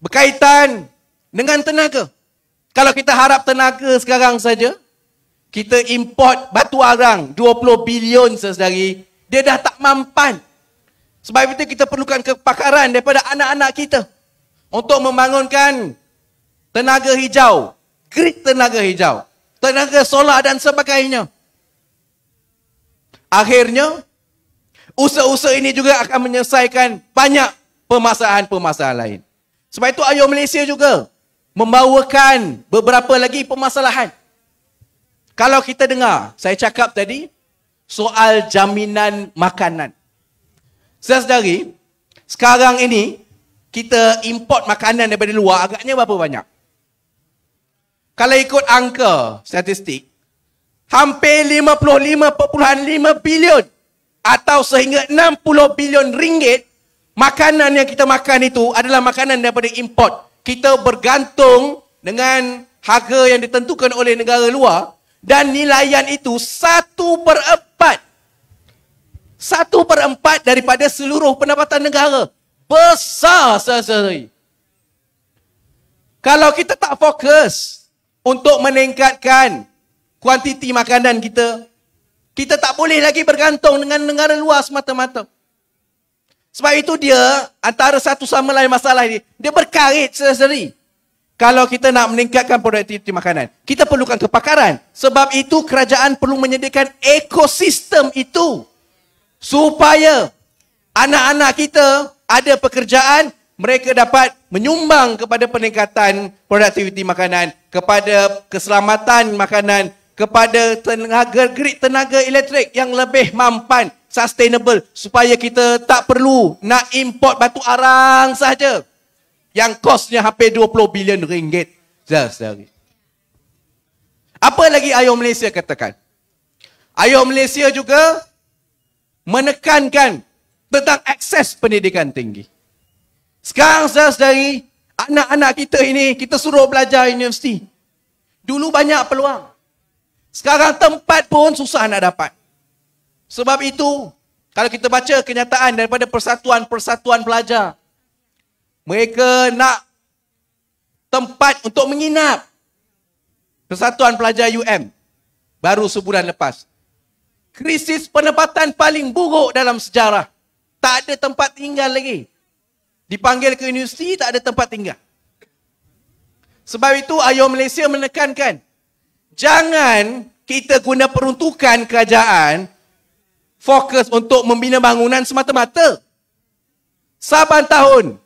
berkaitan dengan tenaga. Kalau kita harap tenaga sekarang saja, kita import batu arang 20 bilion sehari, dia dah tak mampan. Sebab itu kita perlukan kepakaran daripada anak-anak kita untuk membangunkan tenaga hijau, grid tenaga hijau, tenaga solar dan sebagainya. Akhirnya, usaha-usaha ini juga akan menyelesaikan banyak permasalahan-permasalahan lain. Sebab itu Ayo Malaysia juga membawakan beberapa lagi permasalahan. Kalau kita dengar, saya cakap tadi soal jaminan makanan. Sedari, sekarang ini kita import makanan daripada luar agaknya berapa banyak? Kalau ikut angka statistik, hampir 55.5 bilion atau sehingga 60 bilion ringgit makanan yang kita makan itu adalah makanan daripada import. Kita bergantung dengan harga yang ditentukan oleh negara luar dan nilaian itu satu per empat. Satu per empat daripada seluruh pendapatan negara. Besar sesuai. Kalau kita tak fokus untuk meningkatkan kuantiti makanan kita, kita tak boleh lagi bergantung dengan negara luar semata-mata. Sebab itu dia antara satu sama lain masalah ini. Dia berkait sendiri. Kalau kita nak meningkatkan produktiviti makanan, kita perlukan kepakaran. Sebab itu kerajaan perlu menyediakan ekosistem itu supaya anak-anak kita ada pekerjaan, mereka dapat menyumbang kepada peningkatan produktiviti makanan, kepada keselamatan makanan, kepada tenaga grid tenaga elektrik yang lebih mampan sustainable supaya kita tak perlu nak import batu arang saja yang kosnya hampir 20 bilion ringgit sehari. Apa lagi Ayo Malaysia katakan? Ayo Malaysia juga menekankan tentang akses pendidikan tinggi. Sekarang sehari anak-anak kita ini kita suruh belajar universiti. Dulu banyak peluang. Sekarang tempat pun susah nak dapat. Sebab itu, kalau kita baca kenyataan daripada persatuan-persatuan pelajar, mereka nak tempat untuk menginap. Persatuan pelajar UM baru sebulan lepas. Krisis penempatan paling buruk dalam sejarah. Tak ada tempat tinggal lagi. Dipanggil ke universiti, tak ada tempat tinggal. Sebab itu, Ayo Malaysia menekankan jangan kita guna peruntukan kerajaan fokus untuk membina bangunan semata-mata. Saban tahun,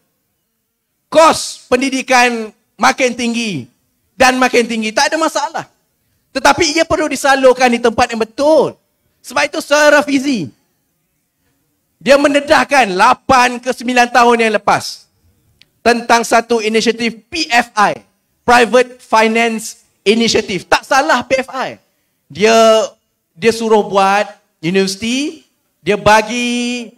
kos pendidikan makin tinggi dan makin tinggi. Tak ada masalah. Tetapi ia perlu disalurkan di tempat yang betul. Sebab itu Sir Fizi, dia mendedahkan 8 ke 9 tahun yang lepas tentang satu inisiatif PFI, Private Finance inisiatif. Tak salah PFI. Dia dia suruh buat universiti, dia bagi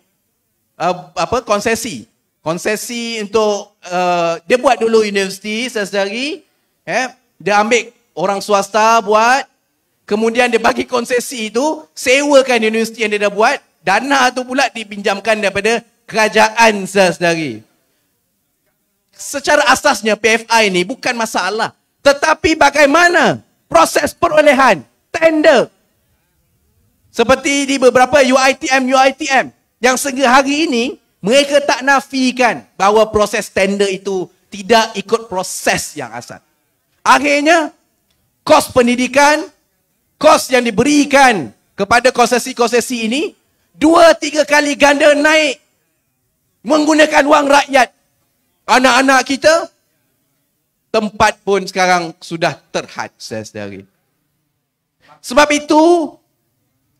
uh, apa konsesi. Konsesi untuk uh, dia buat dulu universiti sesedari, eh dia ambil orang swasta buat kemudian dia bagi konsesi itu sewakan universiti yang dia dah buat dana tu pula dipinjamkan daripada kerajaan sesedari. Secara asasnya PFI ni bukan masalah. Tetapi bagaimana proses perolehan tender seperti di beberapa UITM-UITM yang sehingga hari ini mereka tak nafikan bahawa proses tender itu tidak ikut proses yang asal. Akhirnya, kos pendidikan, kos yang diberikan kepada konsesi-konsesi ini, dua tiga kali ganda naik menggunakan wang rakyat. Anak-anak kita tempat pun sekarang sudah terhad saya sendiri. Sebab itu,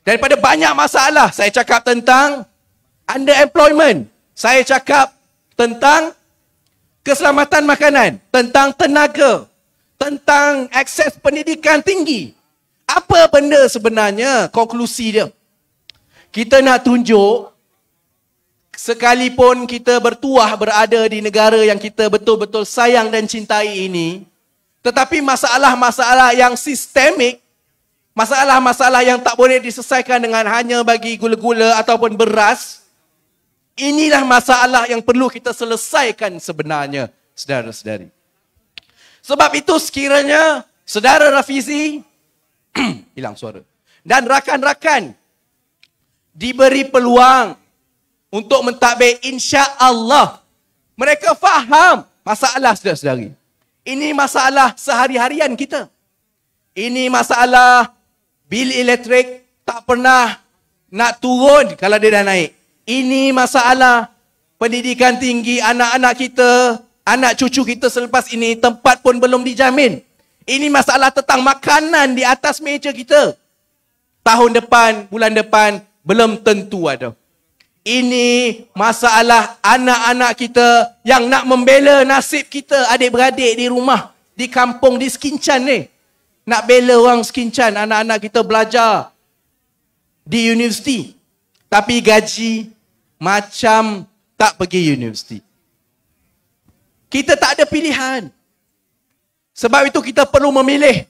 daripada banyak masalah saya cakap tentang underemployment, saya cakap tentang keselamatan makanan, tentang tenaga, tentang akses pendidikan tinggi. Apa benda sebenarnya konklusi dia? Kita nak tunjuk sekalipun kita bertuah berada di negara yang kita betul-betul sayang dan cintai ini, tetapi masalah-masalah yang sistemik, masalah-masalah yang tak boleh diselesaikan dengan hanya bagi gula-gula ataupun beras, inilah masalah yang perlu kita selesaikan sebenarnya, saudara-saudari. Sebab itu sekiranya saudara Rafizi hilang suara dan rakan-rakan diberi peluang untuk mentadbir insya Allah. Mereka faham masalah saudara-saudari. Ini masalah sehari-harian kita. Ini masalah bil elektrik tak pernah nak turun kalau dia dah naik. Ini masalah pendidikan tinggi anak-anak kita, anak cucu kita selepas ini tempat pun belum dijamin. Ini masalah tentang makanan di atas meja kita. Tahun depan, bulan depan belum tentu ada ini masalah anak-anak kita yang nak membela nasib kita adik-beradik di rumah, di kampung, di Sekincan ni. Nak bela orang Sekincan, anak-anak kita belajar di universiti. Tapi gaji macam tak pergi universiti. Kita tak ada pilihan. Sebab itu kita perlu memilih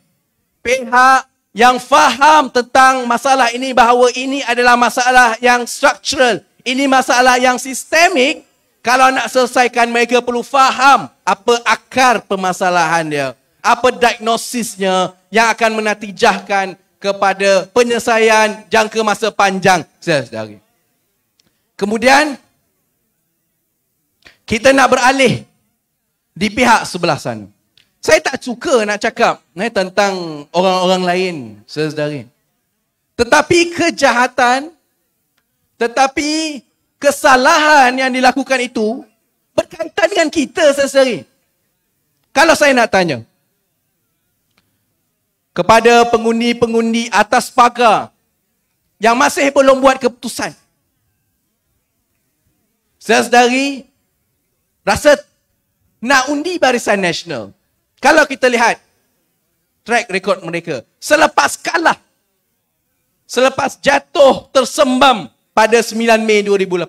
pihak yang faham tentang masalah ini bahawa ini adalah masalah yang structural, ini masalah yang sistemik. Kalau nak selesaikan, mereka perlu faham apa akar permasalahan dia. Apa diagnosisnya yang akan menatijahkan kepada penyelesaian jangka masa panjang. Sedari. Kemudian, kita nak beralih di pihak sebelah sana. Saya tak suka nak cakap eh, tentang orang-orang lain, saudara-saudari. Tetapi kejahatan tetapi kesalahan yang dilakukan itu berkaitan dengan kita sendiri. Kalau saya nak tanya kepada pengundi-pengundi atas pagar yang masih belum buat keputusan. Saya sedari rasa nak undi barisan nasional. Kalau kita lihat track record mereka. Selepas kalah. Selepas jatuh tersembam pada 9 Mei 2018.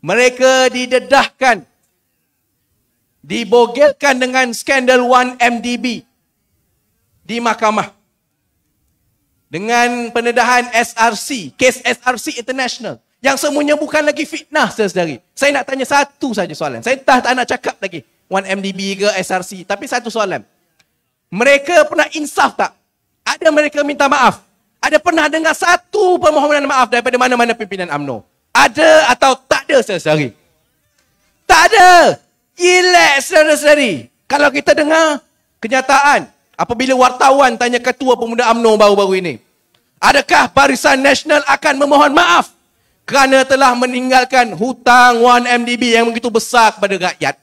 Mereka didedahkan, dibogelkan dengan skandal 1MDB di mahkamah. Dengan pendedahan SRC, kes SRC International. Yang semuanya bukan lagi fitnah sesedari. Saya nak tanya satu saja soalan. Saya tak, tak nak cakap lagi 1MDB ke SRC. Tapi satu soalan. Mereka pernah insaf tak? Ada mereka minta maaf? ada pernah dengar satu permohonan maaf daripada mana-mana pimpinan AMNO? Ada atau tak ada sehari-hari? Tak ada! Elek sehari-hari! Kalau kita dengar kenyataan apabila wartawan tanya ketua pemuda AMNO baru-baru ini. Adakah Barisan Nasional akan memohon maaf kerana telah meninggalkan hutang 1MDB yang begitu besar kepada rakyat?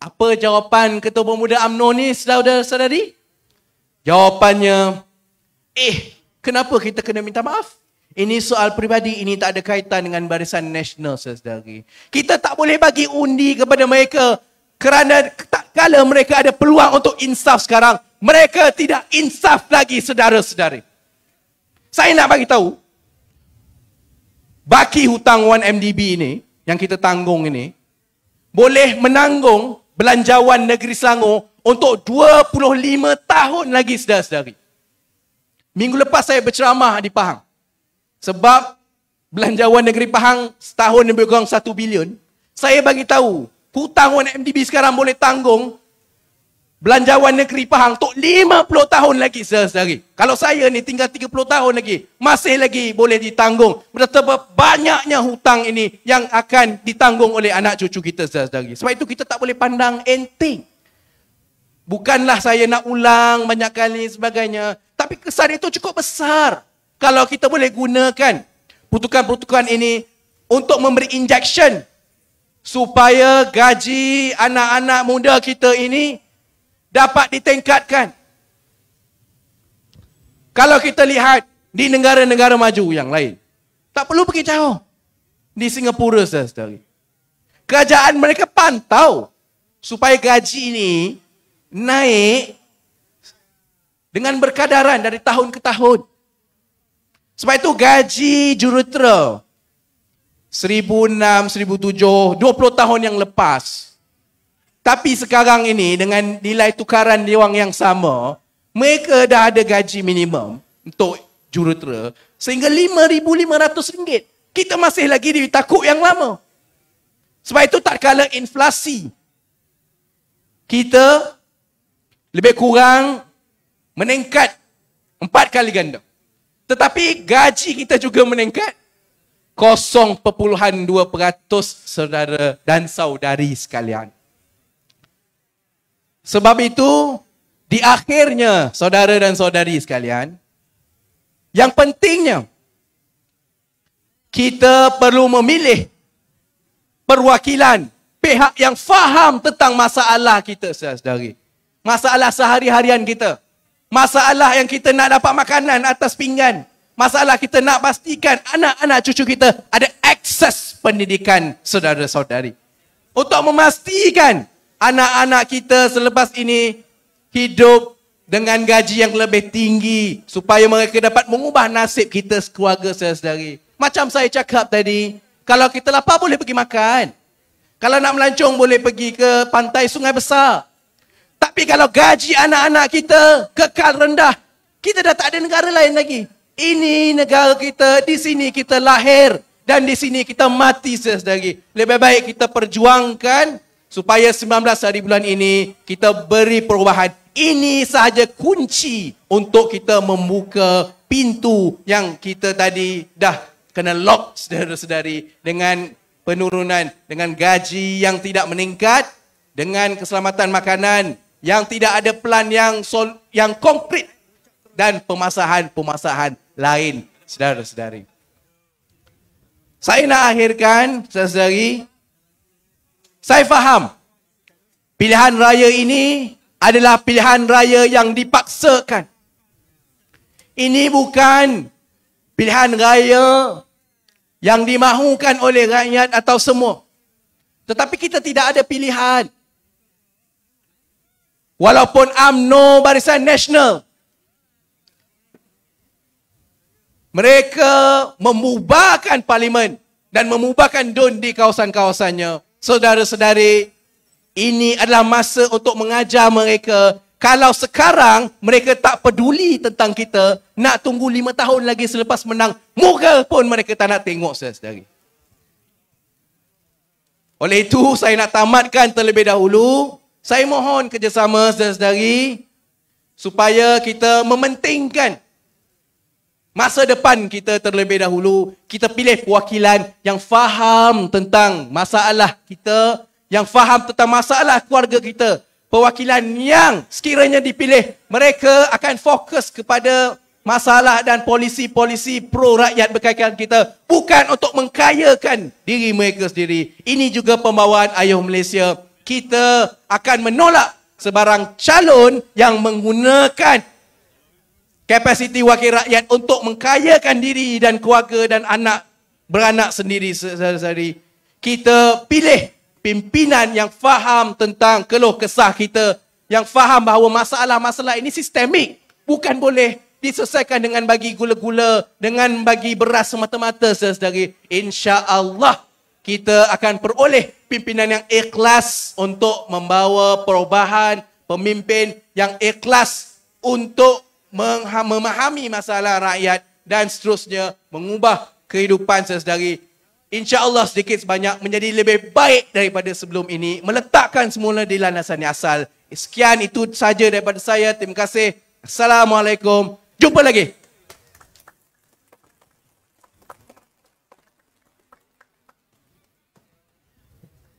Apa jawapan ketua pemuda AMNO ni saudara-saudari? Jawapannya, eh Kenapa kita kena minta maaf? Ini soal peribadi, ini tak ada kaitan dengan barisan nasional sesedari. Kita tak boleh bagi undi kepada mereka kerana tak kala mereka ada peluang untuk insaf sekarang, mereka tidak insaf lagi sedara-sedari. Saya nak bagi tahu baki hutang 1MDB ini yang kita tanggung ini boleh menanggung belanjawan negeri Selangor untuk 25 tahun lagi sedara-sedari. Minggu lepas saya berceramah di Pahang. Sebab belanjawan negeri Pahang setahun lebih kurang 1 bilion. Saya bagi tahu hutangan MDB sekarang boleh tanggung belanjawan negeri Pahang untuk 50 tahun lagi sehari. Kalau saya ni tinggal 30 tahun lagi, masih lagi boleh ditanggung. Betapa banyaknya hutang ini yang akan ditanggung oleh anak cucu kita sehari. Sebab itu kita tak boleh pandang enteng. Bukanlah saya nak ulang banyak kali sebagainya. Tapi kesan itu cukup besar. Kalau kita boleh gunakan pertukaran-pertukaran ini untuk memberi injection supaya gaji anak-anak muda kita ini dapat ditingkatkan. Kalau kita lihat di negara-negara maju yang lain, tak perlu pergi jauh. Di Singapura sendiri. Kerajaan mereka pantau supaya gaji ini naik dengan berkadaran dari tahun ke tahun. Sebab itu gaji jurutera 1006, 1007, 20 tahun yang lepas. Tapi sekarang ini dengan nilai tukaran diorang yang sama, mereka dah ada gaji minimum untuk jurutera sehingga RM5,500. Kita masih lagi di takut yang lama. Sebab itu tak kala inflasi. Kita lebih kurang meningkat empat kali ganda. Tetapi gaji kita juga meningkat kosong dua peratus saudara dan saudari sekalian. Sebab itu, di akhirnya saudara dan saudari sekalian, yang pentingnya, kita perlu memilih perwakilan pihak yang faham tentang masalah kita saudari. Masalah sehari-harian kita. Masalah yang kita nak dapat makanan atas pinggan. Masalah kita nak pastikan anak-anak cucu kita ada akses pendidikan saudara-saudari. Untuk memastikan anak-anak kita selepas ini hidup dengan gaji yang lebih tinggi supaya mereka dapat mengubah nasib kita sekeluarga saudara-saudari. Macam saya cakap tadi, kalau kita lapar boleh pergi makan. Kalau nak melancong boleh pergi ke pantai sungai besar. Tapi kalau gaji anak-anak kita kekal rendah, kita dah tak ada negara lain lagi. Ini negara kita, di sini kita lahir dan di sini kita mati sesedari. Lebih baik kita perjuangkan supaya 19 hari bulan ini kita beri perubahan. Ini sahaja kunci untuk kita membuka pintu yang kita tadi dah kena lock sedari-sedari dengan penurunan, dengan gaji yang tidak meningkat, dengan keselamatan makanan yang tidak ada pelan yang sol, yang konkret dan pemasahan-pemasahan lain saudara-saudari. Saya nak akhirkan saudari saya faham pilihan raya ini adalah pilihan raya yang dipaksakan. Ini bukan pilihan raya yang dimahukan oleh rakyat atau semua. Tetapi kita tidak ada pilihan. Walaupun UMNO Barisan Nasional mereka memubahkan parlimen dan memubahkan Don di kawasan-kawasannya. Saudara-saudari, ini adalah masa untuk mengajar mereka. Kalau sekarang mereka tak peduli tentang kita, nak tunggu lima tahun lagi selepas menang, moga pun mereka tak nak tengok saudara-saudari. Oleh itu, saya nak tamatkan terlebih dahulu. Saya mohon kerjasama saudara-saudari supaya kita mementingkan masa depan kita terlebih dahulu. Kita pilih perwakilan yang faham tentang masalah kita, yang faham tentang masalah keluarga kita. Perwakilan yang sekiranya dipilih, mereka akan fokus kepada masalah dan polisi-polisi pro rakyat berkaitan kita bukan untuk mengkayakan diri mereka sendiri. Ini juga pembawaan Ayuh Malaysia kita akan menolak sebarang calon yang menggunakan kapasiti wakil rakyat untuk mengkayakan diri dan keluarga dan anak beranak sendiri sehari-hari. Kita pilih pimpinan yang faham tentang keluh kesah kita, yang faham bahawa masalah-masalah ini sistemik, bukan boleh diselesaikan dengan bagi gula-gula, dengan bagi beras semata-mata sehari-hari. Insya-Allah kita akan peroleh pimpinan yang ikhlas untuk membawa perubahan pemimpin yang ikhlas untuk memahami masalah rakyat dan seterusnya mengubah kehidupan sesedari insyaallah sedikit sebanyak menjadi lebih baik daripada sebelum ini meletakkan semula di landasan yang asal sekian itu saja daripada saya terima kasih assalamualaikum jumpa lagi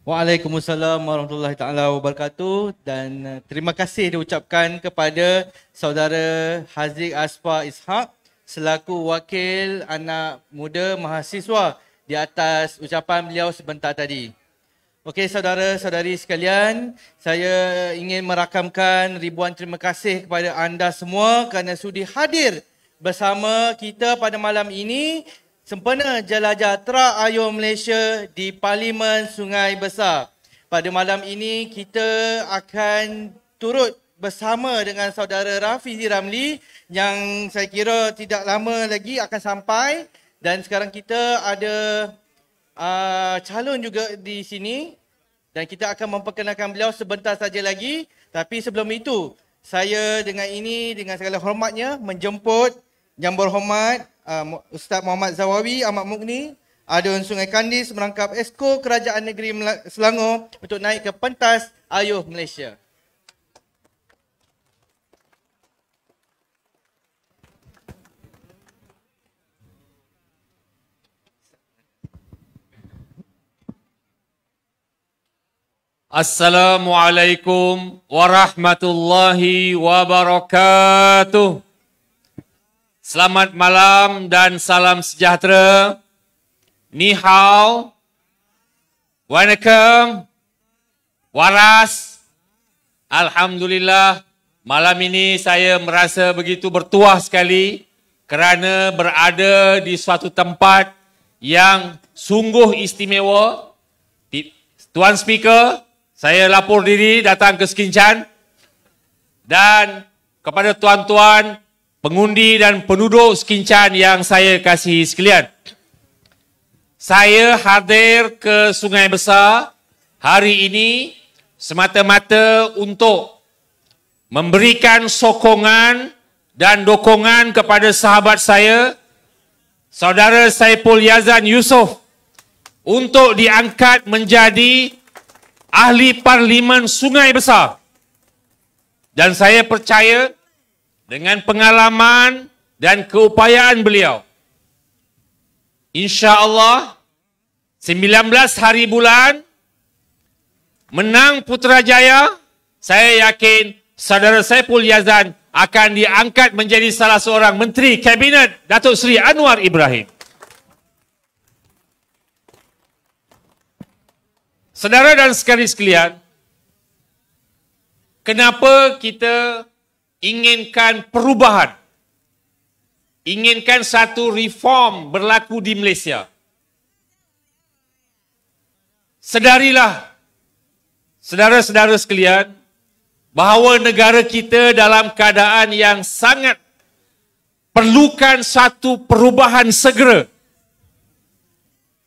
Waalaikumsalam warahmatullahi taala wabarakatuh dan eh, terima kasih diucapkan kepada saudara Haziq Aspa Ishaq selaku wakil anak muda mahasiswa di atas ucapan beliau sebentar tadi. Okey saudara-saudari sekalian, saya ingin merakamkan ribuan terima kasih kepada anda semua kerana sudi hadir bersama kita pada malam ini sempena jelajah Terak Ayo Malaysia di Parlimen Sungai Besar. Pada malam ini kita akan turut bersama dengan saudara Rafizi Ramli yang saya kira tidak lama lagi akan sampai dan sekarang kita ada uh, calon juga di sini dan kita akan memperkenalkan beliau sebentar saja lagi tapi sebelum itu saya dengan ini dengan segala hormatnya menjemput yang berhormat uh, Ustaz Muhammad Zawawi Ahmad Mukni ada uh, Sungai Kandis merangkap Esko Kerajaan Negeri Selangor untuk naik ke pentas Ayuh Malaysia. Assalamualaikum warahmatullahi wabarakatuh. Selamat malam dan salam sejahtera. Ni hao. Wanakam. Waras. Alhamdulillah. Malam ini saya merasa begitu bertuah sekali kerana berada di suatu tempat yang sungguh istimewa. Tuan Speaker, saya lapor diri datang ke Skinchan dan kepada tuan-tuan pengundi dan penduduk Sekincan yang saya kasih sekalian. Saya hadir ke Sungai Besar hari ini semata-mata untuk memberikan sokongan dan dokongan kepada sahabat saya, saudara Saipul Yazan Yusof untuk diangkat menjadi ahli parlimen Sungai Besar. Dan saya percaya dengan pengalaman dan keupayaan beliau. Insya Allah, 19 hari bulan, menang Putrajaya, saya yakin saudara Saiful Yazan akan diangkat menjadi salah seorang Menteri Kabinet Datuk Seri Anwar Ibrahim. Saudara dan sekali sekalian, kenapa kita inginkan perubahan. Inginkan satu reform berlaku di Malaysia. Sedarilah, saudara-saudara sekalian, bahawa negara kita dalam keadaan yang sangat perlukan satu perubahan segera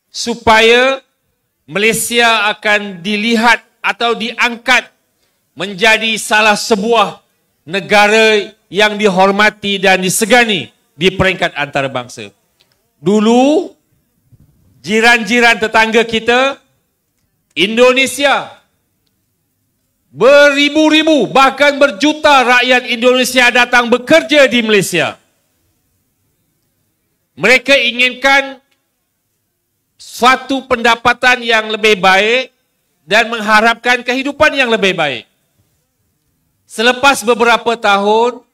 supaya Malaysia akan dilihat atau diangkat menjadi salah sebuah negara yang dihormati dan disegani di peringkat antarabangsa. Dulu, jiran-jiran tetangga kita, Indonesia, beribu-ribu bahkan berjuta rakyat Indonesia datang bekerja di Malaysia. Mereka inginkan suatu pendapatan yang lebih baik dan mengharapkan kehidupan yang lebih baik. Selepas beberapa tahun,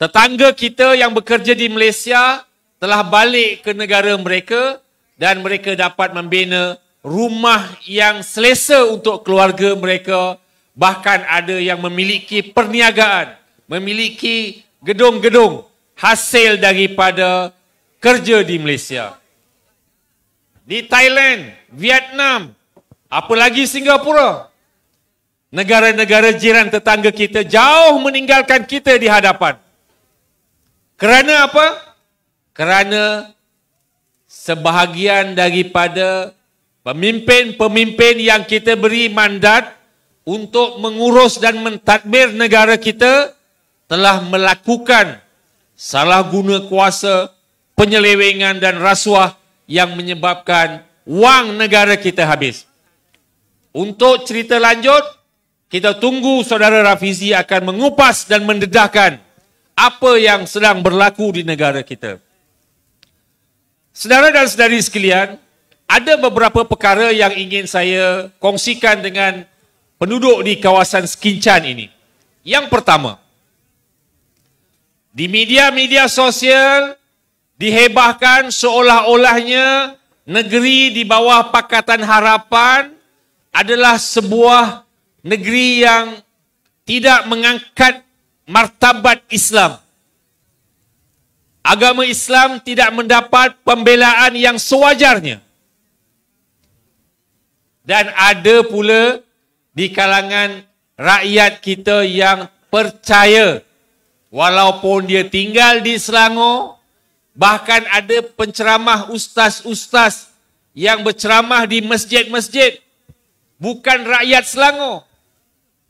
tetangga kita yang bekerja di Malaysia telah balik ke negara mereka dan mereka dapat membina rumah yang selesa untuk keluarga mereka. Bahkan ada yang memiliki perniagaan, memiliki gedung-gedung hasil daripada kerja di Malaysia. Di Thailand, Vietnam, apalagi Singapura, negara-negara jiran tetangga kita jauh meninggalkan kita di hadapan. Kerana apa? Kerana sebahagian daripada pemimpin-pemimpin yang kita beri mandat untuk mengurus dan mentadbir negara kita telah melakukan salah guna kuasa, penyelewengan dan rasuah yang menyebabkan wang negara kita habis. Untuk cerita lanjut, kita tunggu saudara Rafizi akan mengupas dan mendedahkan apa yang sedang berlaku di negara kita. Saudara dan saudari sekalian, ada beberapa perkara yang ingin saya kongsikan dengan penduduk di kawasan Skincan ini. Yang pertama, di media-media sosial dihebahkan seolah-olahnya negeri di bawah Pakatan Harapan adalah sebuah negeri yang tidak mengangkat martabat Islam. Agama Islam tidak mendapat pembelaan yang sewajarnya. Dan ada pula di kalangan rakyat kita yang percaya walaupun dia tinggal di Selangor, bahkan ada penceramah ustaz-ustaz yang berceramah di masjid-masjid bukan rakyat Selangor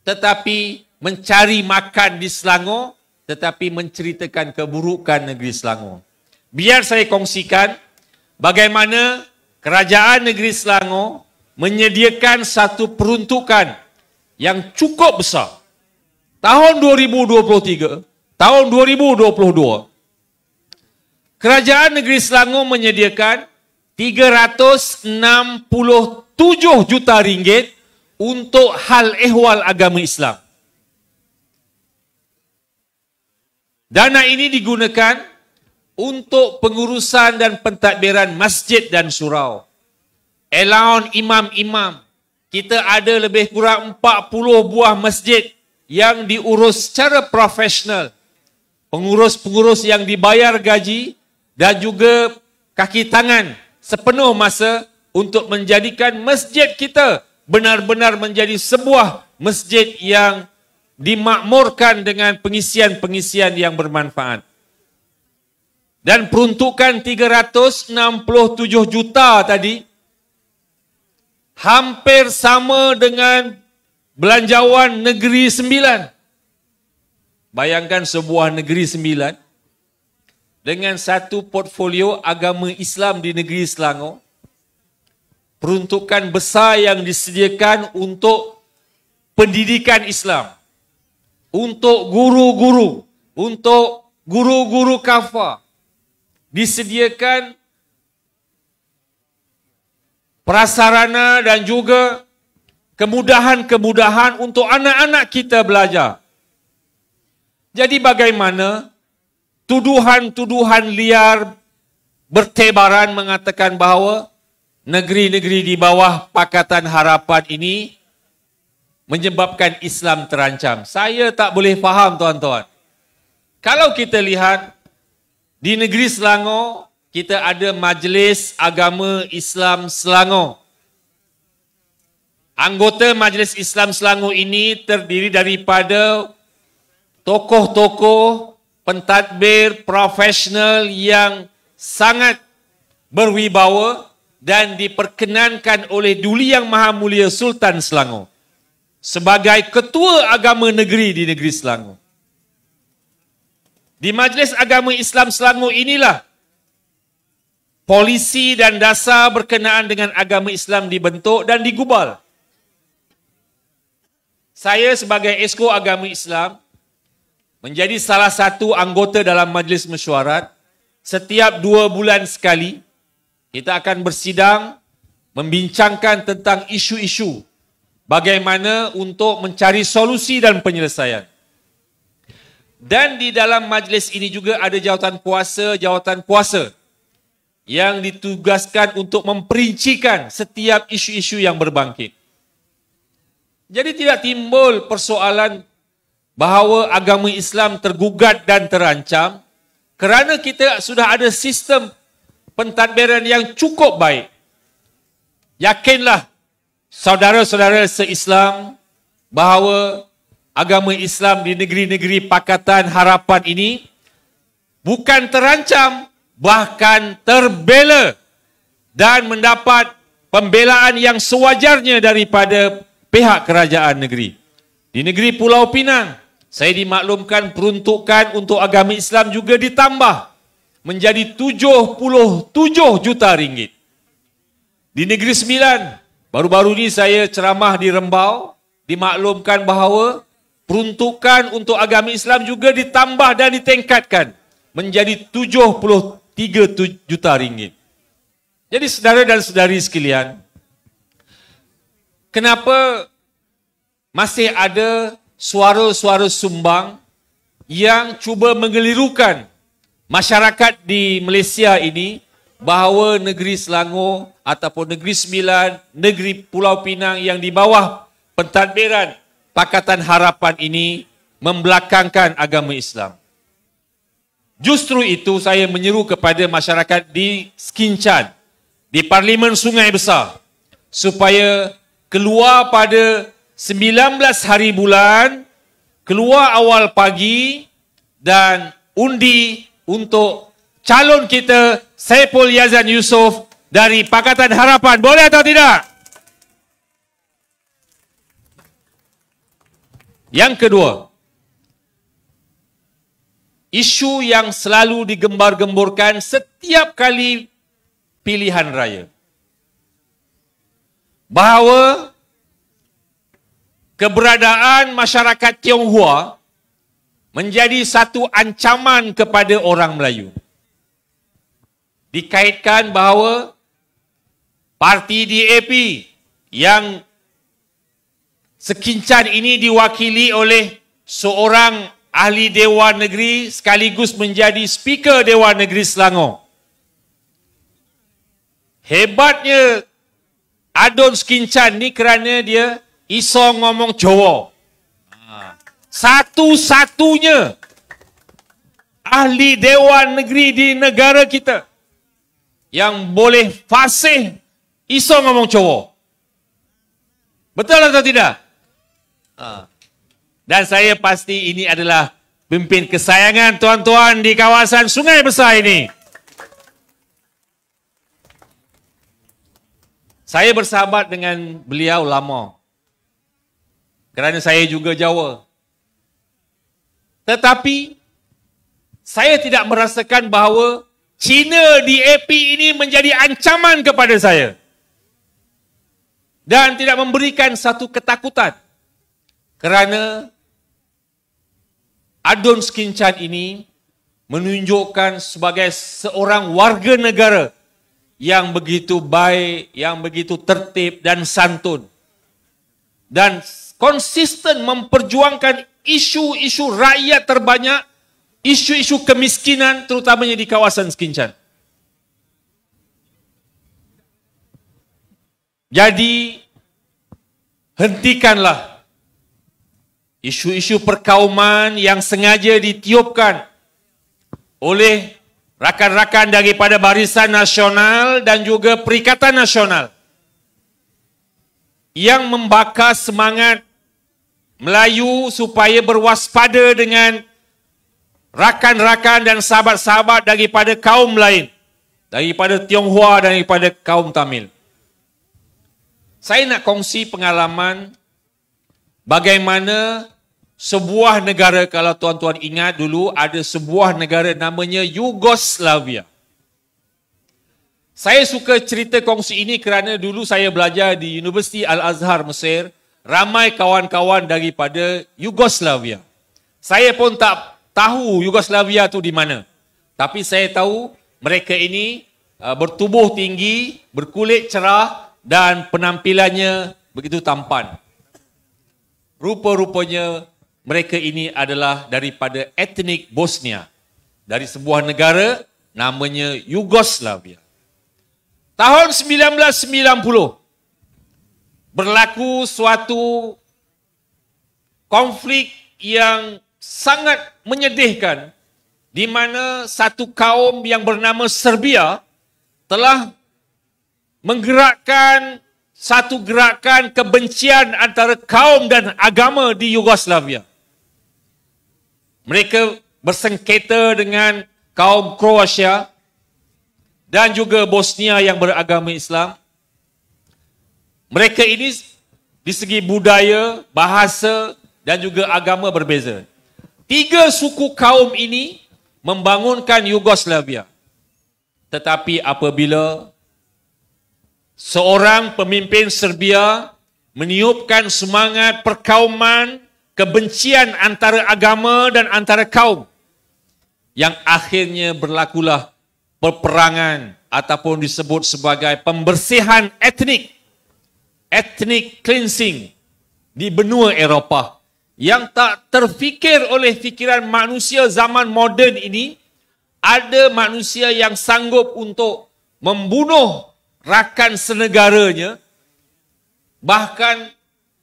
tetapi mencari makan di Selangor tetapi menceritakan keburukan negeri Selangor. Biar saya kongsikan bagaimana kerajaan negeri Selangor menyediakan satu peruntukan yang cukup besar. Tahun 2023, tahun 2022, kerajaan negeri Selangor menyediakan 367 juta ringgit untuk hal ehwal agama Islam. Dana ini digunakan untuk pengurusan dan pentadbiran masjid dan surau. Elaun imam-imam. Kita ada lebih kurang 40 buah masjid yang diurus secara profesional. Pengurus-pengurus yang dibayar gaji dan juga kaki tangan sepenuh masa untuk menjadikan masjid kita benar-benar menjadi sebuah masjid yang dimakmurkan dengan pengisian-pengisian yang bermanfaat. Dan peruntukan 367 juta tadi hampir sama dengan belanjawan negeri sembilan. Bayangkan sebuah negeri sembilan dengan satu portfolio agama Islam di negeri Selangor peruntukan besar yang disediakan untuk pendidikan Islam untuk guru-guru untuk guru-guru kafah disediakan prasarana dan juga kemudahan-kemudahan untuk anak-anak kita belajar. Jadi bagaimana tuduhan-tuduhan liar bertebaran mengatakan bahawa negeri-negeri di bawah Pakatan Harapan ini menyebabkan Islam terancam. Saya tak boleh faham tuan-tuan. Kalau kita lihat di negeri Selangor, kita ada Majlis Agama Islam Selangor. Anggota Majlis Islam Selangor ini terdiri daripada tokoh-tokoh pentadbir profesional yang sangat berwibawa dan diperkenankan oleh Duli Yang Maha Mulia Sultan Selangor sebagai ketua agama negeri di negeri Selangor. Di Majlis Agama Islam Selangor inilah polisi dan dasar berkenaan dengan agama Islam dibentuk dan digubal. Saya sebagai esko agama Islam menjadi salah satu anggota dalam majlis mesyuarat setiap dua bulan sekali kita akan bersidang membincangkan tentang isu-isu bagaimana untuk mencari solusi dan penyelesaian. Dan di dalam majlis ini juga ada jawatan kuasa-jawatan kuasa yang ditugaskan untuk memperincikan setiap isu-isu yang berbangkit. Jadi tidak timbul persoalan bahawa agama Islam tergugat dan terancam kerana kita sudah ada sistem pentadbiran yang cukup baik. Yakinlah saudara-saudara se-Islam bahawa agama Islam di negeri-negeri Pakatan Harapan ini bukan terancam bahkan terbela dan mendapat pembelaan yang sewajarnya daripada pihak kerajaan negeri. Di negeri Pulau Pinang, saya dimaklumkan peruntukan untuk agama Islam juga ditambah menjadi 77 juta ringgit. Di Negeri Sembilan, baru-baru ini saya ceramah di Rembau, dimaklumkan bahawa peruntukan untuk agama Islam juga ditambah dan ditingkatkan menjadi 73 juta ringgit. Jadi saudara dan saudari sekalian, kenapa masih ada suara-suara sumbang yang cuba mengelirukan masyarakat di Malaysia ini bahawa negeri Selangor ataupun negeri Sembilan, negeri Pulau Pinang yang di bawah pentadbiran Pakatan Harapan ini membelakangkan agama Islam. Justru itu saya menyeru kepada masyarakat di Skinchan, di Parlimen Sungai Besar supaya keluar pada 19 hari bulan, keluar awal pagi dan undi untuk calon kita Saiful Yazan Yusof dari Pakatan Harapan. Boleh atau tidak? Yang kedua, isu yang selalu digembar-gemburkan setiap kali pilihan raya. Bahawa keberadaan masyarakat Tionghoa menjadi satu ancaman kepada orang Melayu. Dikaitkan bahawa parti DAP yang sekincan ini diwakili oleh seorang ahli Dewan Negeri sekaligus menjadi speaker Dewan Negeri Selangor. Hebatnya Adon Sekincan ni kerana dia isong ngomong cowok satu-satunya ahli dewan negeri di negara kita yang boleh fasih iso ngomong cowok. Betul atau tidak? Ha. Dan saya pasti ini adalah pimpin kesayangan tuan-tuan di kawasan sungai besar ini. Saya bersahabat dengan beliau lama. Kerana saya juga Jawa. Tetapi saya tidak merasakan bahawa China di AP ini menjadi ancaman kepada saya. Dan tidak memberikan satu ketakutan. Kerana Adon Skinchan ini menunjukkan sebagai seorang warga negara yang begitu baik, yang begitu tertib dan santun. Dan konsisten memperjuangkan isu-isu rakyat terbanyak, isu-isu kemiskinan terutamanya di kawasan Skinchan. Jadi hentikanlah isu-isu perkauman yang sengaja ditiupkan oleh rakan-rakan daripada Barisan Nasional dan juga Perikatan Nasional yang membakar semangat Melayu supaya berwaspada dengan rakan-rakan dan sahabat-sahabat daripada kaum lain. Daripada Tionghoa, dan daripada kaum Tamil. Saya nak kongsi pengalaman bagaimana sebuah negara, kalau tuan-tuan ingat dulu, ada sebuah negara namanya Yugoslavia. Saya suka cerita kongsi ini kerana dulu saya belajar di Universiti Al-Azhar Mesir ramai kawan-kawan daripada Yugoslavia. Saya pun tak tahu Yugoslavia tu di mana. Tapi saya tahu mereka ini uh, bertubuh tinggi, berkulit cerah dan penampilannya begitu tampan. Rupa-rupanya mereka ini adalah daripada etnik Bosnia. Dari sebuah negara namanya Yugoslavia. Tahun 1990, berlaku suatu konflik yang sangat menyedihkan di mana satu kaum yang bernama Serbia telah menggerakkan satu gerakan kebencian antara kaum dan agama di Yugoslavia. Mereka bersengketa dengan kaum Kroasia dan juga Bosnia yang beragama Islam. Mereka ini di segi budaya, bahasa dan juga agama berbeza. Tiga suku kaum ini membangunkan Yugoslavia. Tetapi apabila seorang pemimpin Serbia meniupkan semangat perkauman, kebencian antara agama dan antara kaum yang akhirnya berlakulah peperangan ataupun disebut sebagai pembersihan etnik ethnic cleansing di benua Eropah yang tak terfikir oleh fikiran manusia zaman moden ini ada manusia yang sanggup untuk membunuh rakan senegaranya bahkan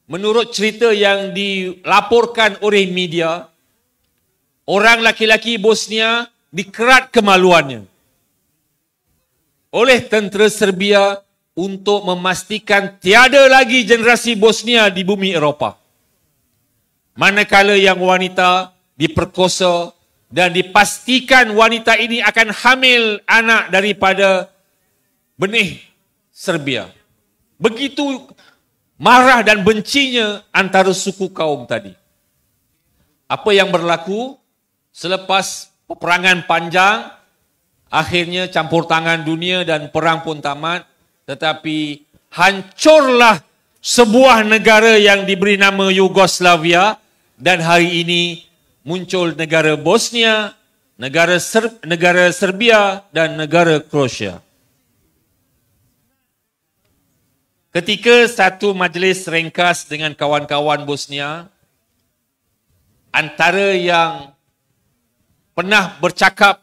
menurut cerita yang dilaporkan oleh media orang laki-laki Bosnia dikerat kemaluannya oleh tentera Serbia untuk memastikan tiada lagi generasi Bosnia di bumi Eropah. Manakala yang wanita diperkosa dan dipastikan wanita ini akan hamil anak daripada benih Serbia. Begitu marah dan bencinya antara suku kaum tadi. Apa yang berlaku selepas peperangan panjang, akhirnya campur tangan dunia dan perang pun tamat, tetapi hancurlah sebuah negara yang diberi nama Yugoslavia dan hari ini muncul negara Bosnia, negara Ser- negara Serbia dan negara Kroasia. Ketika satu majlis ringkas dengan kawan-kawan Bosnia antara yang pernah bercakap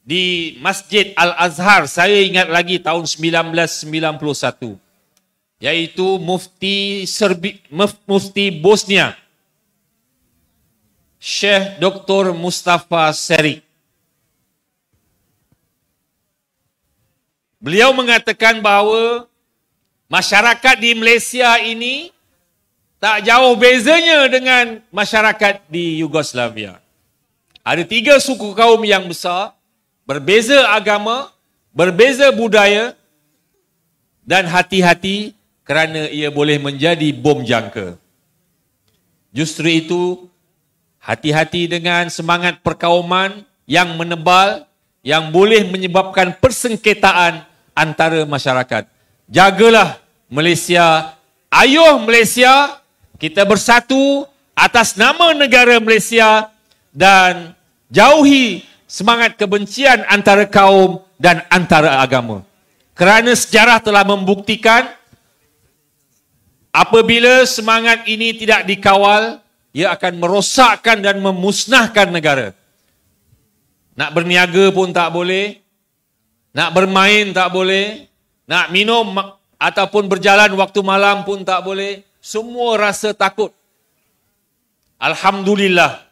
di Masjid Al-Azhar saya ingat lagi tahun 1991 yaitu mufti Serbi, mufti Bosnia Syekh Dr Mustafa Seri Beliau mengatakan bahawa masyarakat di Malaysia ini tak jauh bezanya dengan masyarakat di Yugoslavia. Ada tiga suku kaum yang besar berbeza agama, berbeza budaya dan hati-hati kerana ia boleh menjadi bom jangka. Justru itu, hati-hati dengan semangat perkauman yang menebal yang boleh menyebabkan persengketaan antara masyarakat. Jagalah Malaysia. Ayuh Malaysia, kita bersatu atas nama negara Malaysia dan jauhi semangat kebencian antara kaum dan antara agama. Kerana sejarah telah membuktikan apabila semangat ini tidak dikawal, ia akan merosakkan dan memusnahkan negara. Nak berniaga pun tak boleh, nak bermain tak boleh, nak minum ataupun berjalan waktu malam pun tak boleh, semua rasa takut. Alhamdulillah,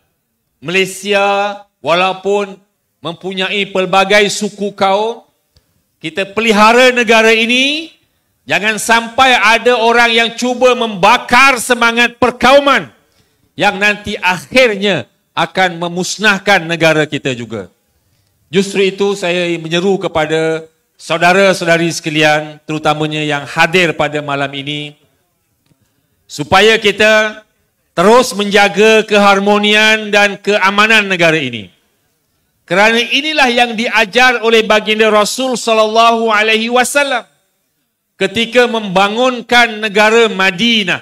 Malaysia walaupun mempunyai pelbagai suku kaum. Kita pelihara negara ini. Jangan sampai ada orang yang cuba membakar semangat perkauman yang nanti akhirnya akan memusnahkan negara kita juga. Justru itu saya menyeru kepada saudara-saudari sekalian terutamanya yang hadir pada malam ini supaya kita terus menjaga keharmonian dan keamanan negara ini. Kerana inilah yang diajar oleh baginda Rasul sallallahu alaihi wasallam ketika membangunkan negara Madinah.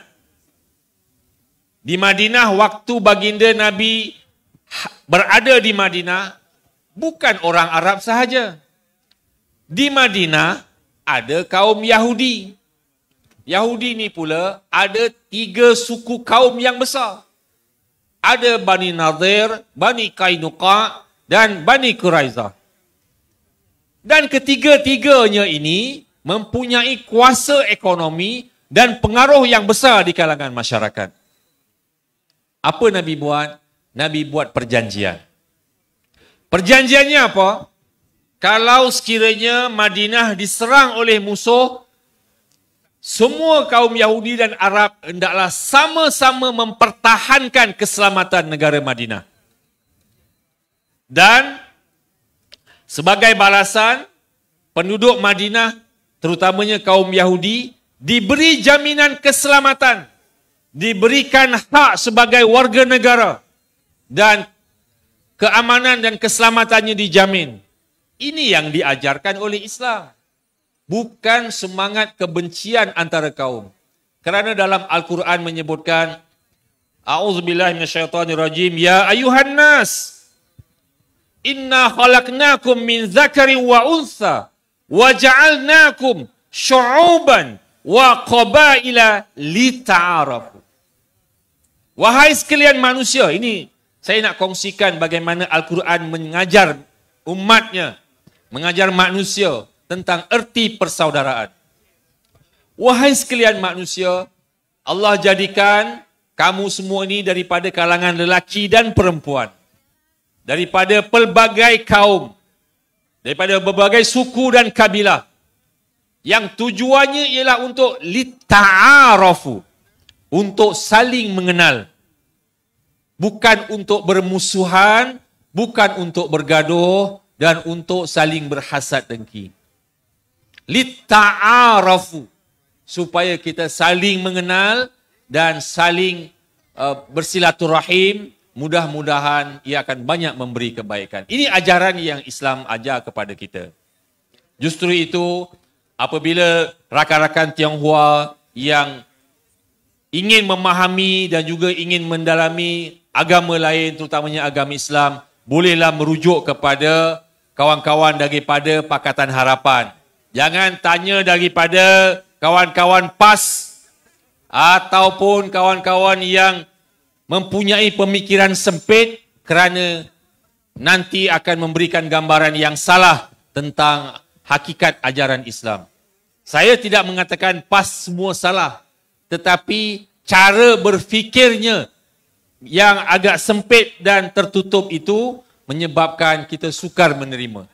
Di Madinah waktu baginda Nabi ha- berada di Madinah bukan orang Arab sahaja. Di Madinah ada kaum Yahudi. Yahudi ni pula ada tiga suku kaum yang besar. Ada Bani Nadir, Bani Kainuqa, dan Bani Quraizah. Dan ketiga-tiganya ini mempunyai kuasa ekonomi dan pengaruh yang besar di kalangan masyarakat. Apa Nabi buat? Nabi buat perjanjian. Perjanjiannya apa? Kalau sekiranya Madinah diserang oleh musuh, semua kaum Yahudi dan Arab hendaklah sama-sama mempertahankan keselamatan negara Madinah. Dan sebagai balasan, penduduk Madinah, terutamanya kaum Yahudi, diberi jaminan keselamatan, diberikan hak sebagai warga negara dan keamanan dan keselamatannya dijamin. Ini yang diajarkan oleh Islam. Bukan semangat kebencian antara kaum. Kerana dalam Al-Quran menyebutkan A'udzubillahiminasyaitanirajim Ya Ya ayuhannas inna khalaqnakum min zakarin wa unsa, wa ja'alnakum syu'uban wa qabaila lita'arafu. Wahai sekalian manusia, ini saya nak kongsikan bagaimana Al-Quran mengajar umatnya, mengajar manusia tentang erti persaudaraan. Wahai sekalian manusia, Allah jadikan kamu semua ini daripada kalangan lelaki dan perempuan daripada pelbagai kaum, daripada berbagai suku dan kabilah yang tujuannya ialah untuk lita'arafu untuk saling mengenal bukan untuk bermusuhan bukan untuk bergaduh dan untuk saling berhasad dengki lita'arafu supaya kita saling mengenal dan saling uh, bersilaturahim mudah-mudahan ia akan banyak memberi kebaikan. Ini ajaran yang Islam ajar kepada kita. Justru itu apabila rakan-rakan Tionghoa yang ingin memahami dan juga ingin mendalami agama lain terutamanya agama Islam bolehlah merujuk kepada kawan-kawan daripada Pakatan Harapan. Jangan tanya daripada kawan-kawan PAS ataupun kawan-kawan yang mempunyai pemikiran sempit kerana nanti akan memberikan gambaran yang salah tentang hakikat ajaran Islam. Saya tidak mengatakan pas semua salah tetapi cara berfikirnya yang agak sempit dan tertutup itu menyebabkan kita sukar menerima.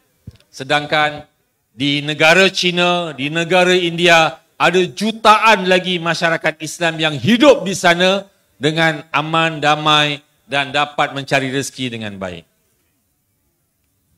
Sedangkan di negara China, di negara India ada jutaan lagi masyarakat Islam yang hidup di sana dengan aman, damai dan dapat mencari rezeki dengan baik.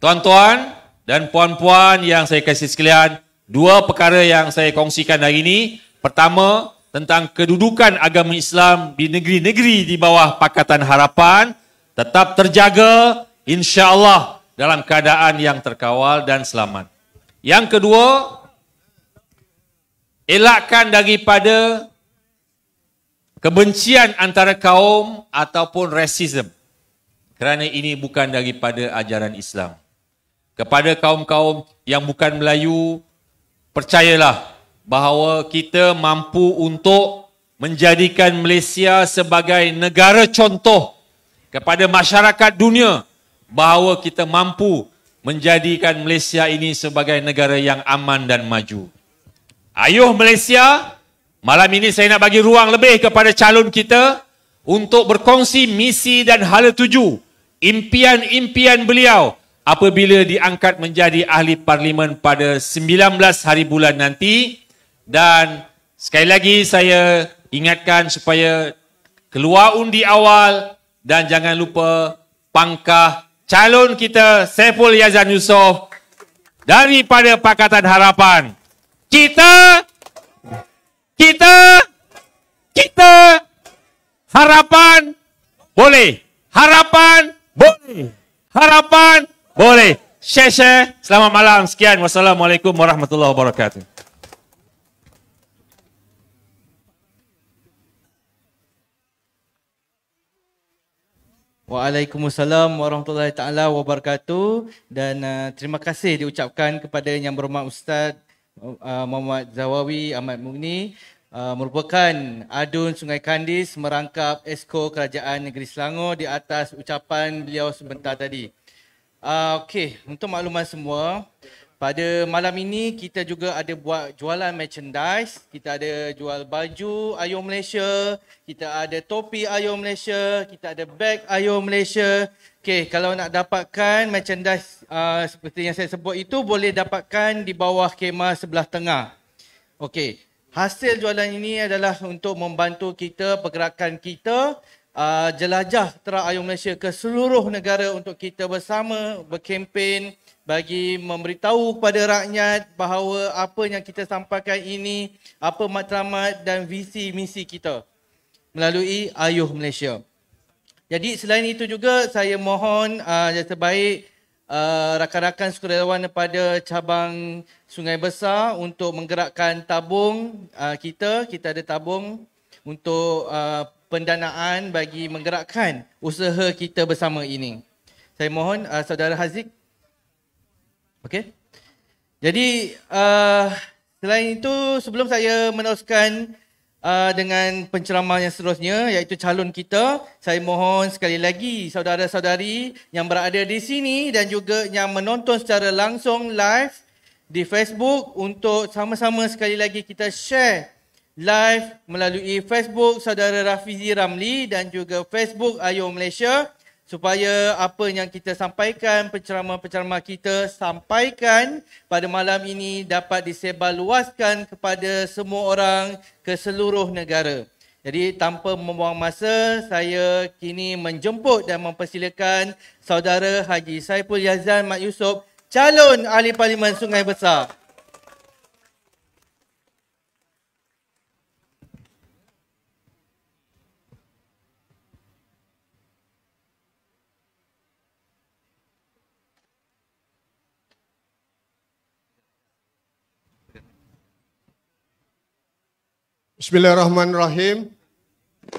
Tuan-tuan dan puan-puan yang saya kasih sekalian, dua perkara yang saya kongsikan hari ini. Pertama, tentang kedudukan agama Islam di negeri-negeri di bawah Pakatan Harapan tetap terjaga insya-Allah dalam keadaan yang terkawal dan selamat. Yang kedua, elakkan daripada kebencian antara kaum ataupun rasisme kerana ini bukan daripada ajaran Islam kepada kaum-kaum yang bukan Melayu percayalah bahawa kita mampu untuk menjadikan Malaysia sebagai negara contoh kepada masyarakat dunia bahawa kita mampu menjadikan Malaysia ini sebagai negara yang aman dan maju ayuh Malaysia Malam ini saya nak bagi ruang lebih kepada calon kita untuk berkongsi misi dan hala tuju, impian-impian beliau apabila diangkat menjadi ahli parlimen pada 19 hari bulan nanti dan sekali lagi saya ingatkan supaya keluar undi awal dan jangan lupa pangkah calon kita Saiful Yazan Yusof daripada Pakatan Harapan. Kita kita kita harapan boleh harapan boleh harapan boleh share share selamat malam sekian wassalamualaikum warahmatullahi wabarakatuh Waalaikumsalam warahmatullahi taala wabarakatuh dan uh, terima kasih diucapkan kepada yang berhormat ustaz Uh, Muhammad Zawawi Ahmad Mugni uh, merupakan adun Sungai Kandis merangkap esko Kerajaan Negeri Selangor di atas ucapan beliau sebentar tadi. Uh, Okey, untuk makluman semua, pada malam ini kita juga ada buat jualan merchandise. Kita ada jual baju Ayo Malaysia, kita ada topi Ayo Malaysia, kita ada beg Ayo Malaysia. Okey, kalau nak dapatkan merchandise uh, seperti yang saya sebut itu boleh dapatkan di bawah kemah sebelah tengah. Okey. Hasil jualan ini adalah untuk membantu kita pergerakan kita uh, jelajah Tera Ayo Malaysia ke seluruh negara untuk kita bersama berkempen bagi memberitahu kepada rakyat bahawa apa yang kita sampaikan ini apa matlamat dan visi misi kita melalui Ayuh Malaysia. Jadi selain itu juga saya mohon uh, yang terbaik uh, rakan-rakan sukarelawan pada cabang Sungai Besar untuk menggerakkan tabung uh, kita, kita ada tabung untuk uh, pendanaan bagi menggerakkan usaha kita bersama ini. Saya mohon uh, saudara Haziq Okey. Jadi uh, selain itu sebelum saya meneruskan uh, dengan penceramah yang seterusnya iaitu calon kita, saya mohon sekali lagi saudara-saudari yang berada di sini dan juga yang menonton secara langsung live di Facebook untuk sama-sama sekali lagi kita share live melalui Facebook saudara Rafizi Ramli dan juga Facebook Ayo Malaysia supaya apa yang kita sampaikan penceramah-penceramah kita sampaikan pada malam ini dapat disebarluaskan kepada semua orang ke seluruh negara. Jadi tanpa membuang masa, saya kini menjemput dan mempersilakan saudara Haji Saiful Yazan Mat Yusof, calon ahli parlimen Sungai Besar. Bismillahirrahmanirrahim.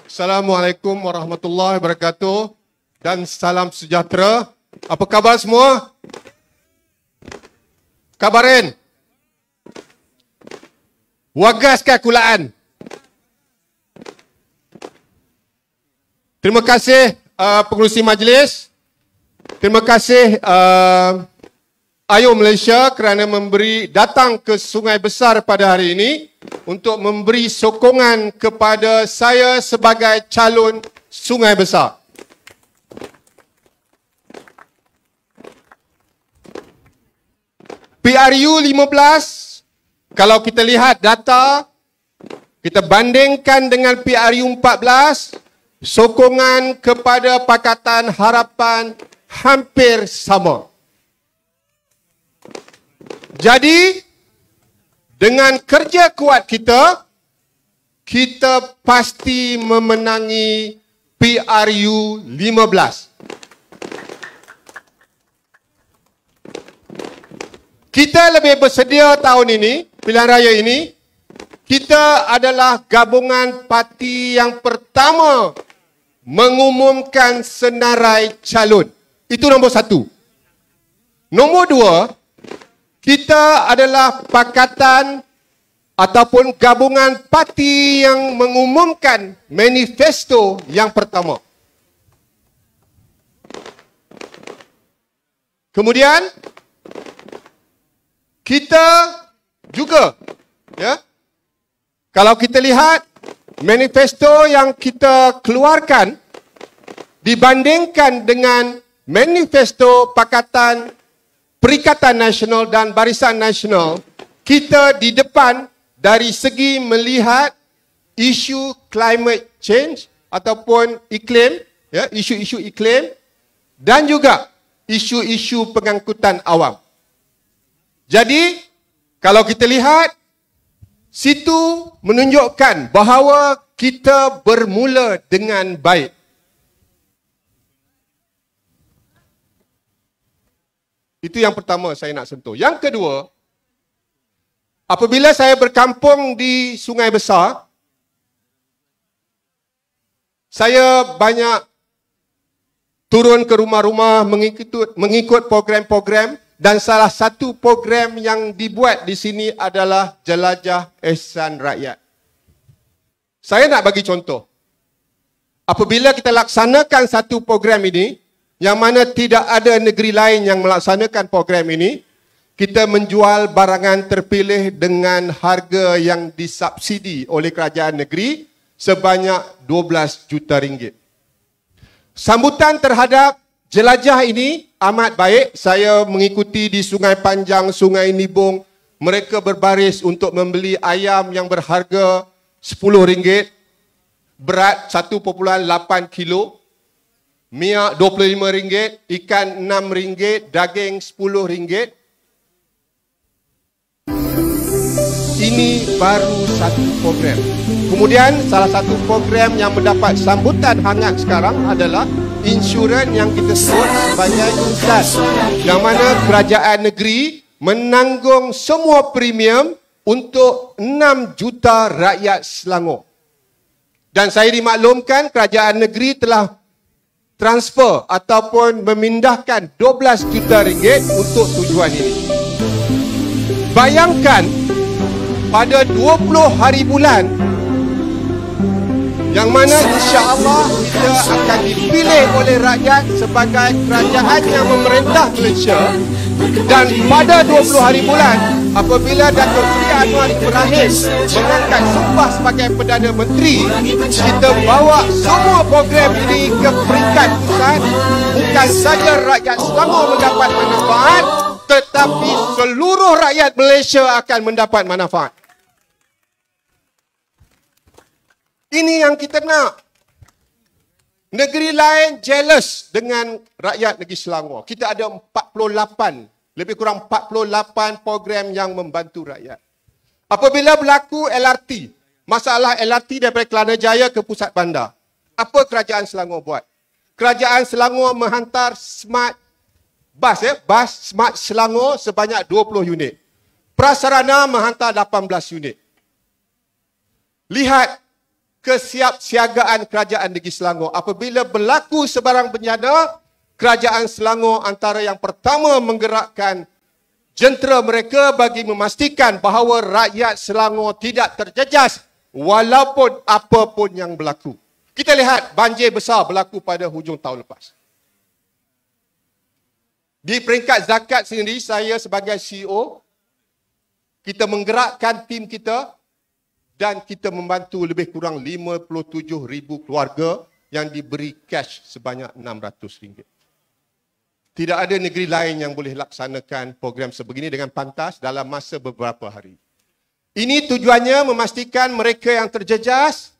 Assalamualaikum warahmatullahi wabarakatuh dan salam sejahtera. Apa khabar semua? Kabarin. Wagas kekulaan. Terima kasih uh, pengurusi majlis. Terima kasih uh, Ayo Malaysia kerana memberi datang ke Sungai Besar pada hari ini untuk memberi sokongan kepada saya sebagai calon Sungai Besar. PRU 15 kalau kita lihat data kita bandingkan dengan PRU 14 sokongan kepada Pakatan Harapan hampir sama. Jadi dengan kerja kuat kita kita pasti memenangi PRU 15. Kita lebih bersedia tahun ini, pilihan raya ini, kita adalah gabungan parti yang pertama mengumumkan senarai calon. Itu nombor satu. Nombor dua, kita adalah pakatan ataupun gabungan parti yang mengumumkan manifesto yang pertama. Kemudian kita juga ya kalau kita lihat manifesto yang kita keluarkan dibandingkan dengan manifesto pakatan Perikatan Nasional dan Barisan Nasional kita di depan dari segi melihat isu climate change ataupun iklim ya isu-isu iklim dan juga isu-isu pengangkutan awam. Jadi kalau kita lihat situ menunjukkan bahawa kita bermula dengan baik. Itu yang pertama saya nak sentuh. Yang kedua, apabila saya berkampung di Sungai Besar, saya banyak turun ke rumah-rumah mengikut mengikut program-program dan salah satu program yang dibuat di sini adalah jelajah ihsan rakyat. Saya nak bagi contoh. Apabila kita laksanakan satu program ini, yang mana tidak ada negeri lain yang melaksanakan program ini kita menjual barangan terpilih dengan harga yang disubsidi oleh kerajaan negeri sebanyak 12 juta ringgit. Sambutan terhadap jelajah ini amat baik. Saya mengikuti di Sungai Panjang, Sungai Nibong. Mereka berbaris untuk membeli ayam yang berharga 10 ringgit Berat 1.8 kilo. Miak RM25, ikan RM6, daging RM10. Ini baru satu program. Kemudian salah satu program yang mendapat sambutan hangat sekarang adalah insurans yang kita sebut sebagai insurans yang mana kerajaan negeri menanggung semua premium untuk 6 juta rakyat Selangor. Dan saya dimaklumkan kerajaan negeri telah transfer ataupun memindahkan 12 juta ringgit untuk tujuan ini. Bayangkan pada 20 hari bulan yang mana insya-Allah kita akan dipilih oleh rakyat sebagai kerajaan yang memerintah Malaysia dan pada 20 hari bulan apabila Dato' Sri Anwar Ibrahim mengangkat sumpah sebagai Perdana Menteri kita bawa semua program ini ke peringkat pusat bukan saja rakyat selama mendapat manfaat tetapi seluruh rakyat Malaysia akan mendapat manfaat Ini yang kita nak. Negeri lain jealous dengan rakyat negeri Selangor. Kita ada 48, lebih kurang 48 program yang membantu rakyat. Apabila berlaku LRT, masalah LRT daripada Kelana Jaya ke pusat bandar, apa kerajaan Selangor buat? Kerajaan Selangor menghantar smart bus, ya? bas smart Selangor sebanyak 20 unit. Prasarana menghantar 18 unit. Lihat kesiapsiagaan kerajaan negeri Selangor. Apabila berlaku sebarang bencana, kerajaan Selangor antara yang pertama menggerakkan jentera mereka bagi memastikan bahawa rakyat Selangor tidak terjejas walaupun apa pun yang berlaku. Kita lihat banjir besar berlaku pada hujung tahun lepas. Di peringkat zakat sendiri, saya sebagai CEO, kita menggerakkan tim kita dan kita membantu lebih kurang 57,000 keluarga yang diberi cash sebanyak RM600. Tidak ada negeri lain yang boleh laksanakan program sebegini dengan pantas dalam masa beberapa hari. Ini tujuannya memastikan mereka yang terjejas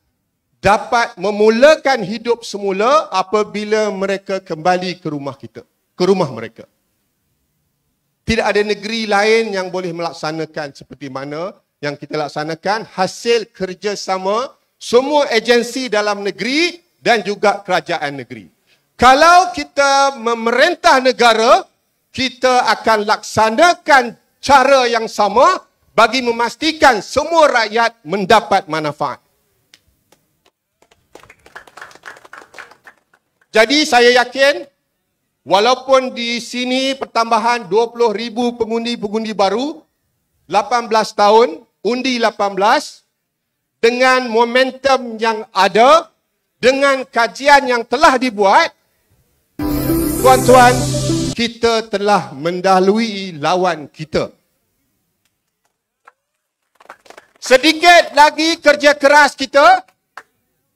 dapat memulakan hidup semula apabila mereka kembali ke rumah kita, ke rumah mereka. Tidak ada negeri lain yang boleh melaksanakan seperti mana yang kita laksanakan hasil kerjasama semua agensi dalam negeri dan juga kerajaan negeri. Kalau kita memerintah negara, kita akan laksanakan cara yang sama bagi memastikan semua rakyat mendapat manfaat. Jadi saya yakin walaupun di sini pertambahan 20,000 pengundi-pengundi baru 18 tahun undi 18 dengan momentum yang ada dengan kajian yang telah dibuat tuan-tuan kita telah mendahului lawan kita sedikit lagi kerja keras kita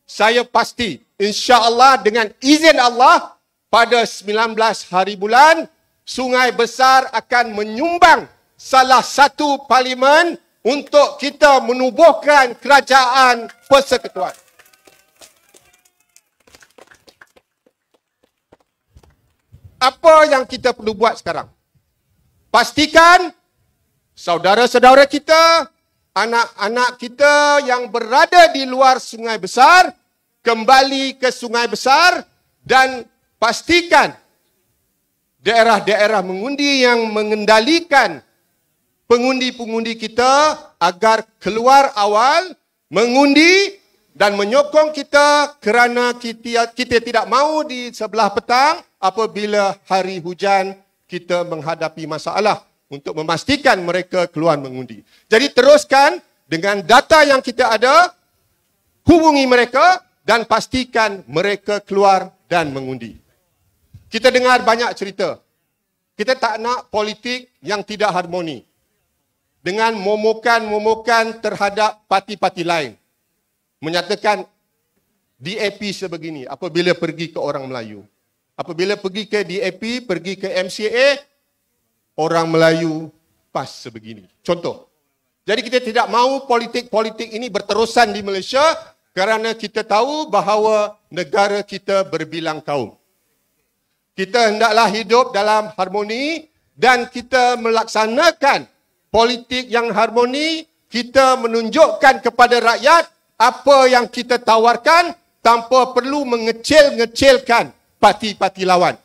saya pasti insya-Allah dengan izin Allah pada 19 hari bulan Sungai Besar akan menyumbang salah satu parlimen untuk kita menubuhkan kerajaan persekutuan. Apa yang kita perlu buat sekarang? Pastikan saudara-saudara kita, anak-anak kita yang berada di luar sungai besar, kembali ke sungai besar dan pastikan daerah-daerah mengundi yang mengendalikan pengundi-pengundi kita agar keluar awal mengundi dan menyokong kita kerana kita, kita tidak mahu di sebelah petang apabila hari hujan kita menghadapi masalah untuk memastikan mereka keluar mengundi. Jadi teruskan dengan data yang kita ada, hubungi mereka dan pastikan mereka keluar dan mengundi. Kita dengar banyak cerita. Kita tak nak politik yang tidak harmoni dengan momokan-momokan terhadap parti-parti lain. Menyatakan DAP sebegini apabila pergi ke orang Melayu. Apabila pergi ke DAP, pergi ke MCA, orang Melayu pas sebegini. Contoh. Jadi kita tidak mahu politik-politik ini berterusan di Malaysia kerana kita tahu bahawa negara kita berbilang kaum. Kita hendaklah hidup dalam harmoni dan kita melaksanakan politik yang harmoni, kita menunjukkan kepada rakyat apa yang kita tawarkan tanpa perlu mengecil-ngecilkan parti-parti lawan.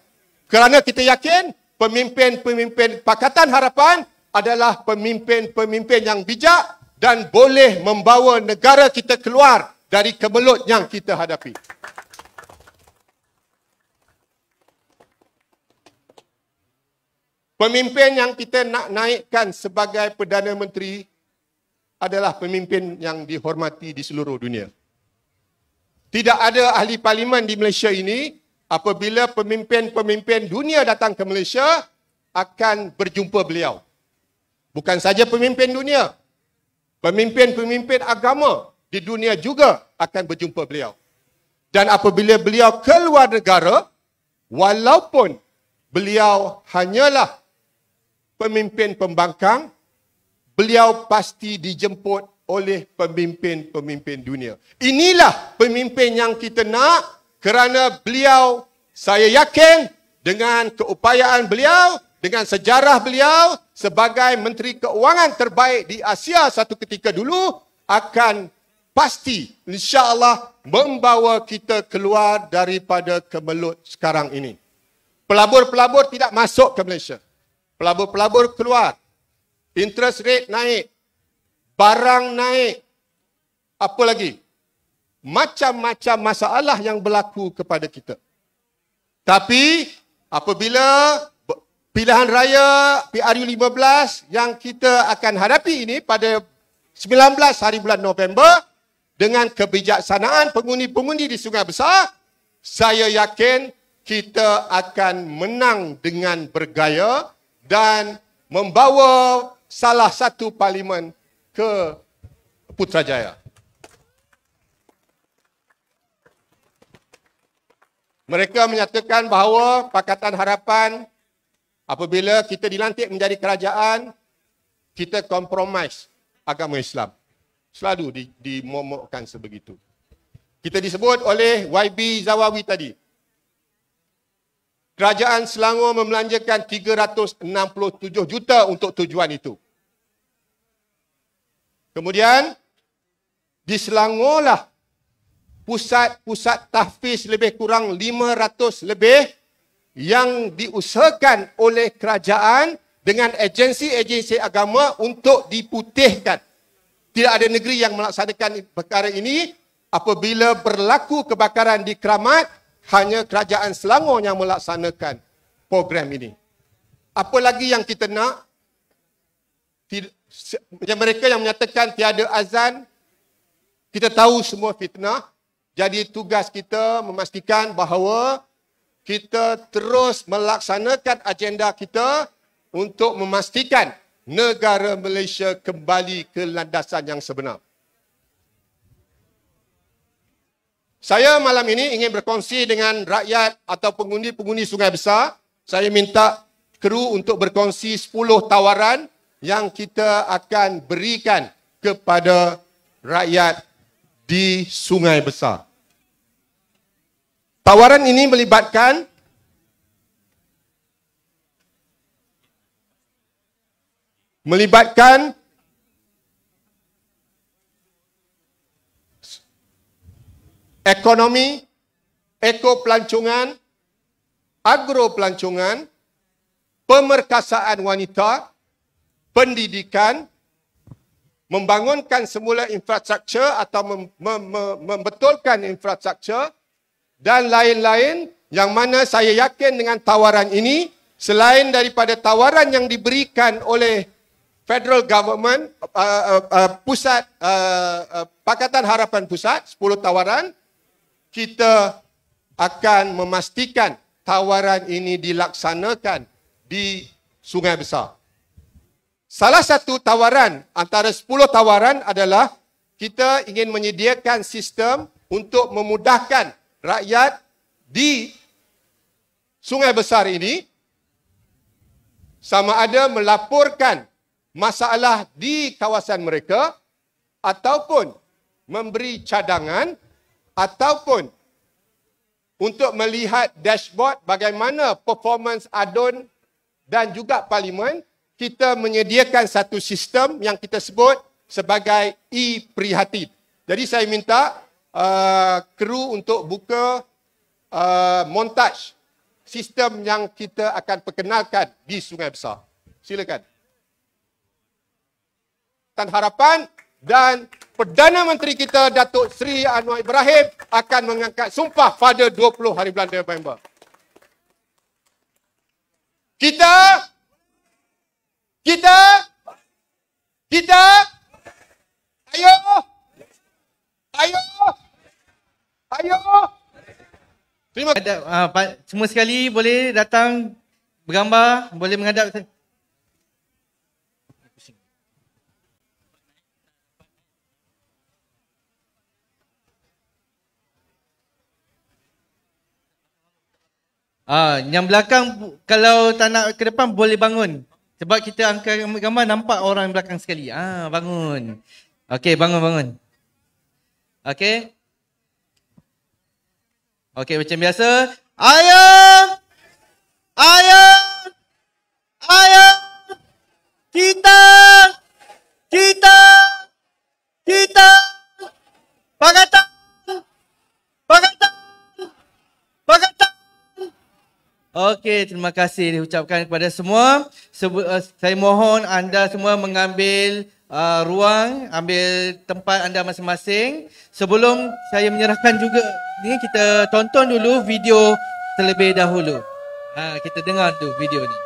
Kerana kita yakin pemimpin-pemimpin Pakatan Harapan adalah pemimpin-pemimpin yang bijak dan boleh membawa negara kita keluar dari kemelut yang kita hadapi. Pemimpin yang kita nak naikkan sebagai Perdana Menteri adalah pemimpin yang dihormati di seluruh dunia. Tidak ada ahli parlimen di Malaysia ini apabila pemimpin-pemimpin dunia datang ke Malaysia akan berjumpa beliau. Bukan saja pemimpin dunia, pemimpin-pemimpin agama di dunia juga akan berjumpa beliau. Dan apabila beliau keluar negara, walaupun beliau hanyalah pemimpin pembangkang, beliau pasti dijemput oleh pemimpin-pemimpin dunia. Inilah pemimpin yang kita nak kerana beliau saya yakin dengan keupayaan beliau, dengan sejarah beliau sebagai menteri keuangan terbaik di Asia satu ketika dulu akan pasti insya-Allah membawa kita keluar daripada kemelut sekarang ini. Pelabur-pelabur tidak masuk ke Malaysia pelabur-pelabur keluar, interest rate naik, barang naik, apa lagi? Macam-macam masalah yang berlaku kepada kita. Tapi apabila pilihan raya PRU15 yang kita akan hadapi ini pada 19 hari bulan November dengan kebijaksanaan pengundi-pengundi di Sungai Besar, saya yakin kita akan menang dengan bergaya dan membawa salah satu parlimen ke Putrajaya. Mereka menyatakan bahawa Pakatan Harapan apabila kita dilantik menjadi kerajaan, kita kompromis agama Islam. Selalu dimomokkan sebegitu. Kita disebut oleh YB Zawawi tadi. Kerajaan Selangor membelanjakan 367 juta untuk tujuan itu. Kemudian di Selangorlah pusat-pusat tahfiz lebih kurang 500 lebih yang diusahakan oleh kerajaan dengan agensi-agensi agama untuk diputihkan. Tidak ada negeri yang melaksanakan perkara ini apabila berlaku kebakaran di Keramat, hanya kerajaan Selangor yang melaksanakan program ini. Apa lagi yang kita nak? Tidak, mereka yang menyatakan tiada azan, kita tahu semua fitnah. Jadi tugas kita memastikan bahawa kita terus melaksanakan agenda kita untuk memastikan negara Malaysia kembali ke landasan yang sebenar. Saya malam ini ingin berkongsi dengan rakyat atau pengundi-pengundi Sungai Besar. Saya minta kru untuk berkongsi 10 tawaran yang kita akan berikan kepada rakyat di Sungai Besar. Tawaran ini melibatkan melibatkan ekonomi, ekopelancongan, agropelancongan, pemerkasaan wanita, pendidikan, membangunkan semula infrastruktur atau mem- mem- mem- membetulkan infrastruktur dan lain-lain yang mana saya yakin dengan tawaran ini selain daripada tawaran yang diberikan oleh federal government uh, uh, uh, pusat uh, uh, pakatan harapan pusat 10 tawaran kita akan memastikan tawaran ini dilaksanakan di Sungai Besar. Salah satu tawaran antara 10 tawaran adalah kita ingin menyediakan sistem untuk memudahkan rakyat di Sungai Besar ini sama ada melaporkan masalah di kawasan mereka ataupun memberi cadangan ataupun untuk melihat dashboard bagaimana performance ADUN dan juga parlimen, kita menyediakan satu sistem yang kita sebut sebagai e-prihatin. Jadi saya minta uh, kru untuk buka uh, montage sistem yang kita akan perkenalkan di Sungai Besar. Silakan. Tan harapan dan Perdana Menteri kita Datuk Seri Anwar Ibrahim akan mengangkat sumpah pada 20 hari bulan November. Kita kita kita ayo ayo ayo terima kasih ah, uh, semua sekali boleh datang bergambar boleh menghadap saya. Ah, uh, yang belakang kalau tak nak ke depan boleh bangun. Sebab kita angkat gambar nampak orang belakang sekali. Ah, uh, bangun. Okey, bangun bangun. Okey. Okey, macam biasa. Ayam! Ayam! Ayam! Kita! Kita! Kita! kita! Okey, terima kasih diucapkan kepada semua. Sebu- uh, saya mohon anda semua mengambil uh, ruang, ambil tempat anda masing-masing. Sebelum saya menyerahkan juga ni kita tonton dulu video terlebih dahulu. Ha, kita dengar tu video ni.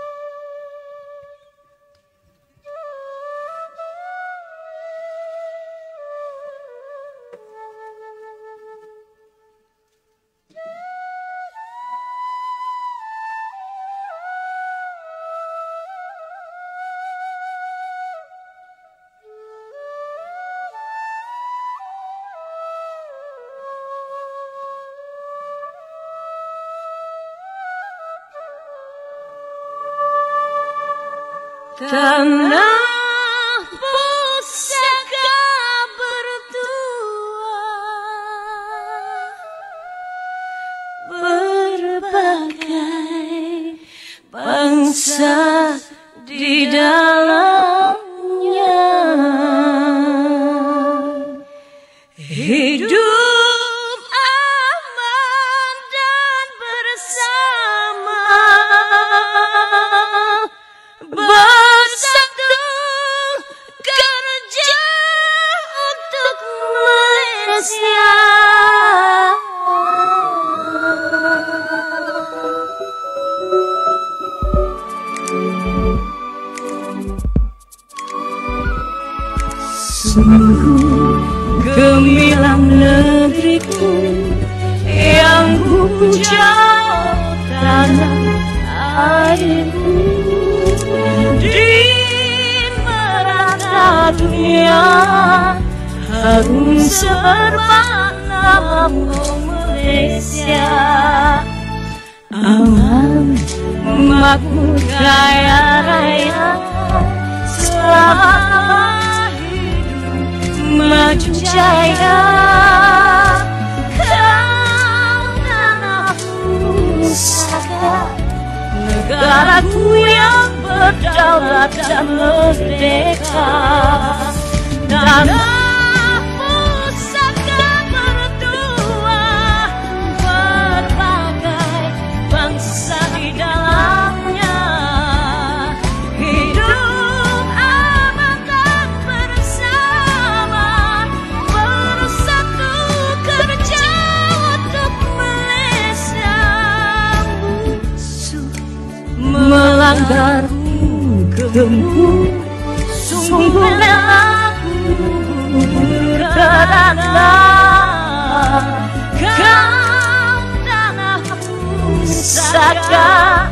Saka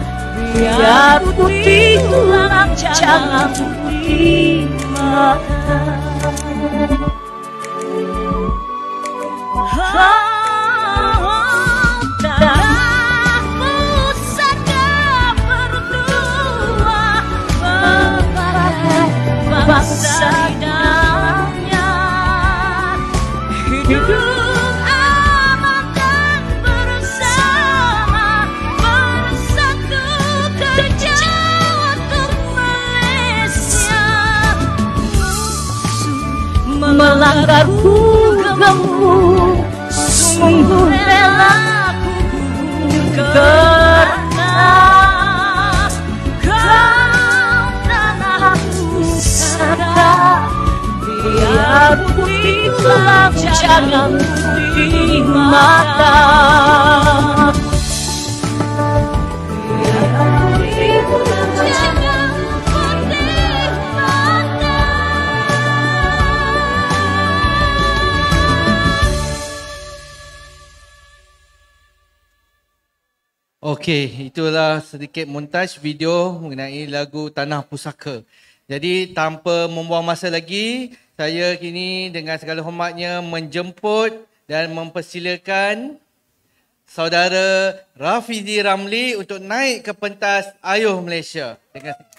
biar putih tulang jangan putih mata. melanggar hukummu Sungguh rela ku kerana Kau tanahku sana Biar putih pelang jangan putih mata Okey, itulah sedikit montaj video mengenai lagu Tanah Pusaka. Jadi tanpa membuang masa lagi, saya kini dengan segala hormatnya menjemput dan mempersilakan saudara Rafizi Ramli untuk naik ke pentas Ayuh Malaysia. Terima kasih.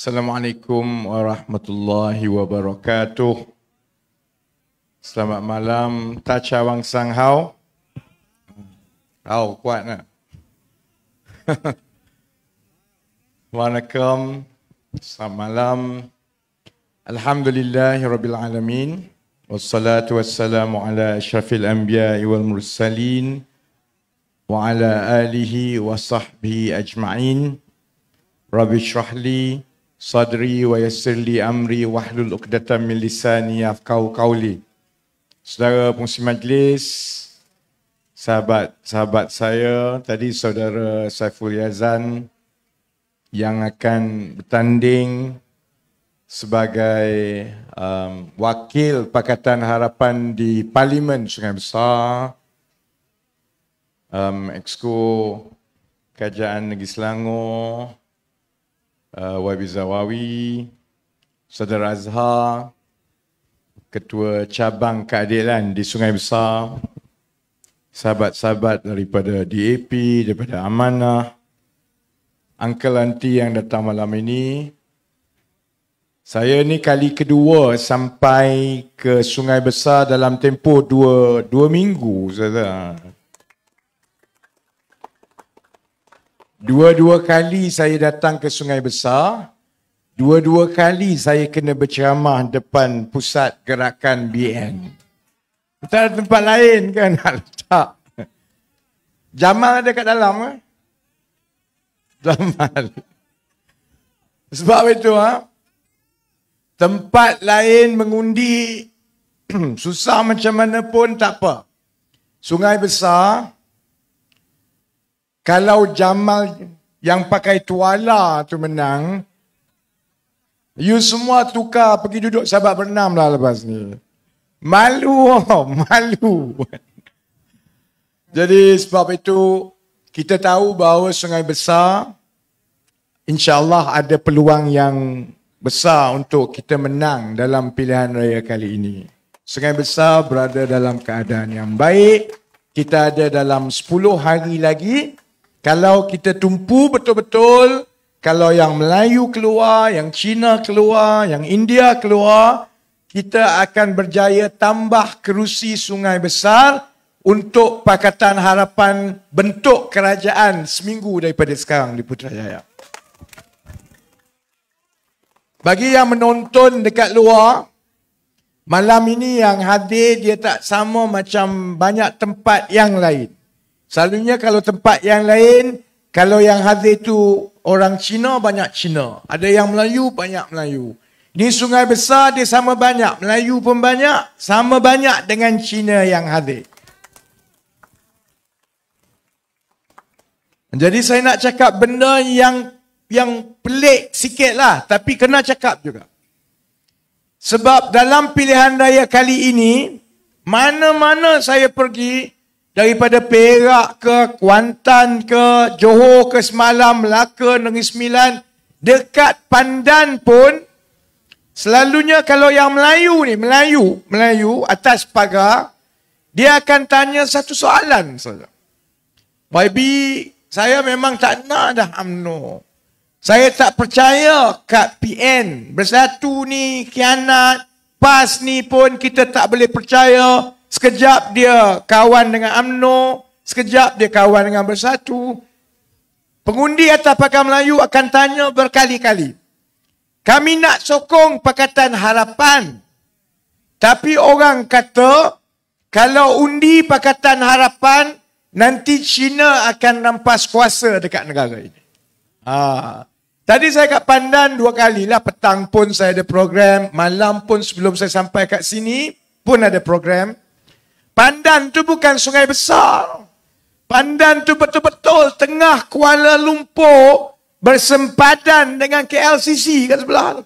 Assalamualaikum warahmatullahi wabarakatuh. Selamat malam Tacha Wang Sang Hao. Hao kuat nak. Wanakam. Selamat malam. Alhamdulillahi Rabbil Alamin. Wassalatu wassalamu ala ashrafil anbiya'i wal mursalin. Wa ala alihi wa sahbihi ajma'in. Rabbi syrahli. Rabbi sadri wa yassirli amri wahlul uqdatan min lisani yafqahu qawli. Saudara pengurusi majlis, sahabat-sahabat saya, tadi saudara Saiful Yazan yang akan bertanding sebagai um, wakil Pakatan Harapan di Parlimen Sungai Besar, um, Exco Kerajaan Negeri Selangor, uh, eh, YB Zawawi, Saudara Azhar, Ketua Cabang Keadilan di Sungai Besar, sahabat-sahabat daripada DAP, daripada Amanah, Uncle Lanti yang datang malam ini. Saya ni kali kedua sampai ke Sungai Besar dalam tempoh dua, dua minggu. Saudara. Dua-dua kali saya datang ke Sungai Besar. Dua-dua kali saya kena berceramah depan pusat gerakan BN. Kita ada tempat lain kan nak letak. Jamal ada kat dalam ke? Jamal. Sebab itu ha? tempat lain mengundi susah macam mana pun tak apa. Sungai besar, kalau Jamal yang pakai tuala tu menang, you semua tukar pergi duduk sahabat bernam lah lepas ni. Malu, oh malu. Jadi sebab itu kita tahu bahawa sungai besar insyaAllah ada peluang yang besar untuk kita menang dalam pilihan raya kali ini. Sungai besar berada dalam keadaan yang baik. Kita ada dalam 10 hari lagi kalau kita tumpu betul-betul, kalau yang Melayu keluar, yang Cina keluar, yang India keluar, kita akan berjaya tambah kerusi sungai besar untuk Pakatan Harapan bentuk kerajaan seminggu daripada sekarang di Putrajaya. Bagi yang menonton dekat luar, malam ini yang hadir dia tak sama macam banyak tempat yang lain. Selalunya kalau tempat yang lain, kalau yang hadir itu orang Cina, banyak Cina. Ada yang Melayu, banyak Melayu. Ini sungai besar, dia sama banyak. Melayu pun banyak, sama banyak dengan Cina yang hadir. Jadi saya nak cakap benda yang yang pelik sikit lah. Tapi kena cakap juga. Sebab dalam pilihan raya kali ini, mana-mana saya pergi, daripada Perak ke Kuantan ke Johor ke Semalam, Melaka, Negeri Sembilan, dekat pandan pun selalunya kalau yang Melayu ni, Melayu, Melayu atas pagar, dia akan tanya satu soalan saja. saya memang tak nak dah UMNO. Saya tak percaya kad PN. Bersatu ni, kianat. PAS ni pun kita tak boleh percaya. Sekejap dia kawan dengan UMNO, sekejap dia kawan dengan Bersatu. Pengundi atas Pakatan Melayu akan tanya berkali-kali. Kami nak sokong Pakatan Harapan. Tapi orang kata kalau undi Pakatan Harapan nanti China akan rampas kuasa dekat negara ini. Ha. Tadi saya kat pandan dua kali lah. Petang pun saya ada program. Malam pun sebelum saya sampai kat sini pun ada program. Pandan tu bukan sungai besar. Pandan tu betul-betul tengah Kuala Lumpur bersempadan dengan KLCC kat sebelah tu.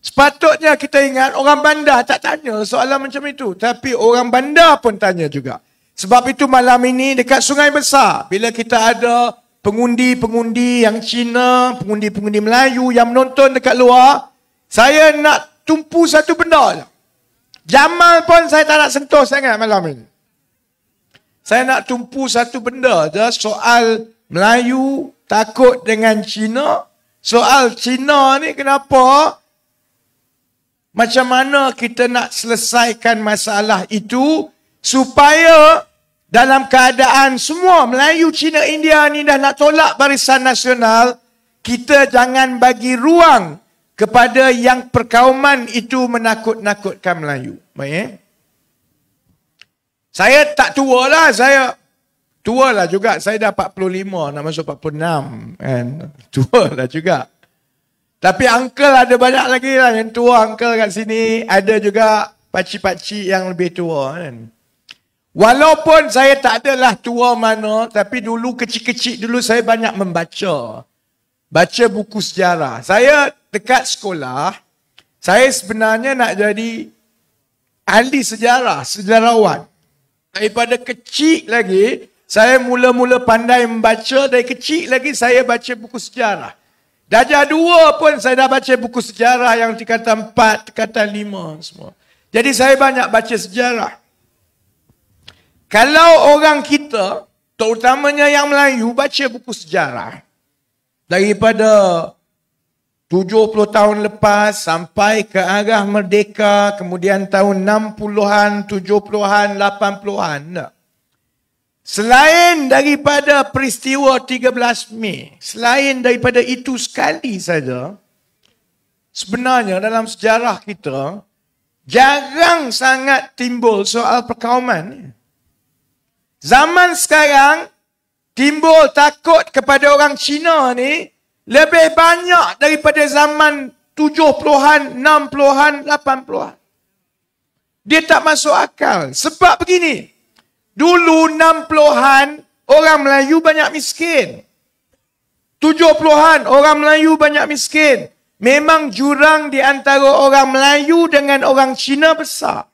Sepatutnya kita ingat orang bandar tak tanya soalan macam itu. Tapi orang bandar pun tanya juga. Sebab itu malam ini dekat sungai besar. Bila kita ada pengundi-pengundi yang Cina, pengundi-pengundi Melayu yang menonton dekat luar. Saya nak tumpu satu benda Jamal pun saya tak nak sentuh sangat malam ini. Saya nak tumpu satu benda je soal Melayu takut dengan Cina. Soal Cina ni kenapa? Macam mana kita nak selesaikan masalah itu supaya dalam keadaan semua Melayu, Cina, India ni dah nak tolak barisan nasional, kita jangan bagi ruang kepada yang perkauman itu menakut-nakutkan Melayu. Baik, eh? Saya tak tua lah, saya tua lah juga. Saya dah 45, nak masuk 46. Kan? Tua lah juga. Tapi uncle ada banyak lagi lah yang tua uncle kat sini. Ada juga pakcik-pakcik yang lebih tua kan. Walaupun saya tak adalah tua mana, tapi dulu kecil-kecil dulu saya banyak membaca baca buku sejarah. Saya dekat sekolah, saya sebenarnya nak jadi ahli sejarah, sejarawan. Daripada kecil lagi, saya mula-mula pandai membaca. Dari kecil lagi, saya baca buku sejarah. Dajah dua pun saya dah baca buku sejarah yang tingkatan empat, tingkatan lima semua. Jadi saya banyak baca sejarah. Kalau orang kita, terutamanya yang Melayu, baca buku sejarah daripada 70 tahun lepas sampai ke arah merdeka kemudian tahun 60-an, 70-an, 80-an. Selain daripada peristiwa 13 Mei, selain daripada itu sekali saja, sebenarnya dalam sejarah kita, jarang sangat timbul soal perkauman. Zaman sekarang, timbul takut kepada orang Cina ni lebih banyak daripada zaman 70-an, 60-an, 80-an. Dia tak masuk akal. Sebab begini. Dulu 60-an orang Melayu banyak miskin. 70-an orang Melayu banyak miskin. Memang jurang di antara orang Melayu dengan orang Cina besar.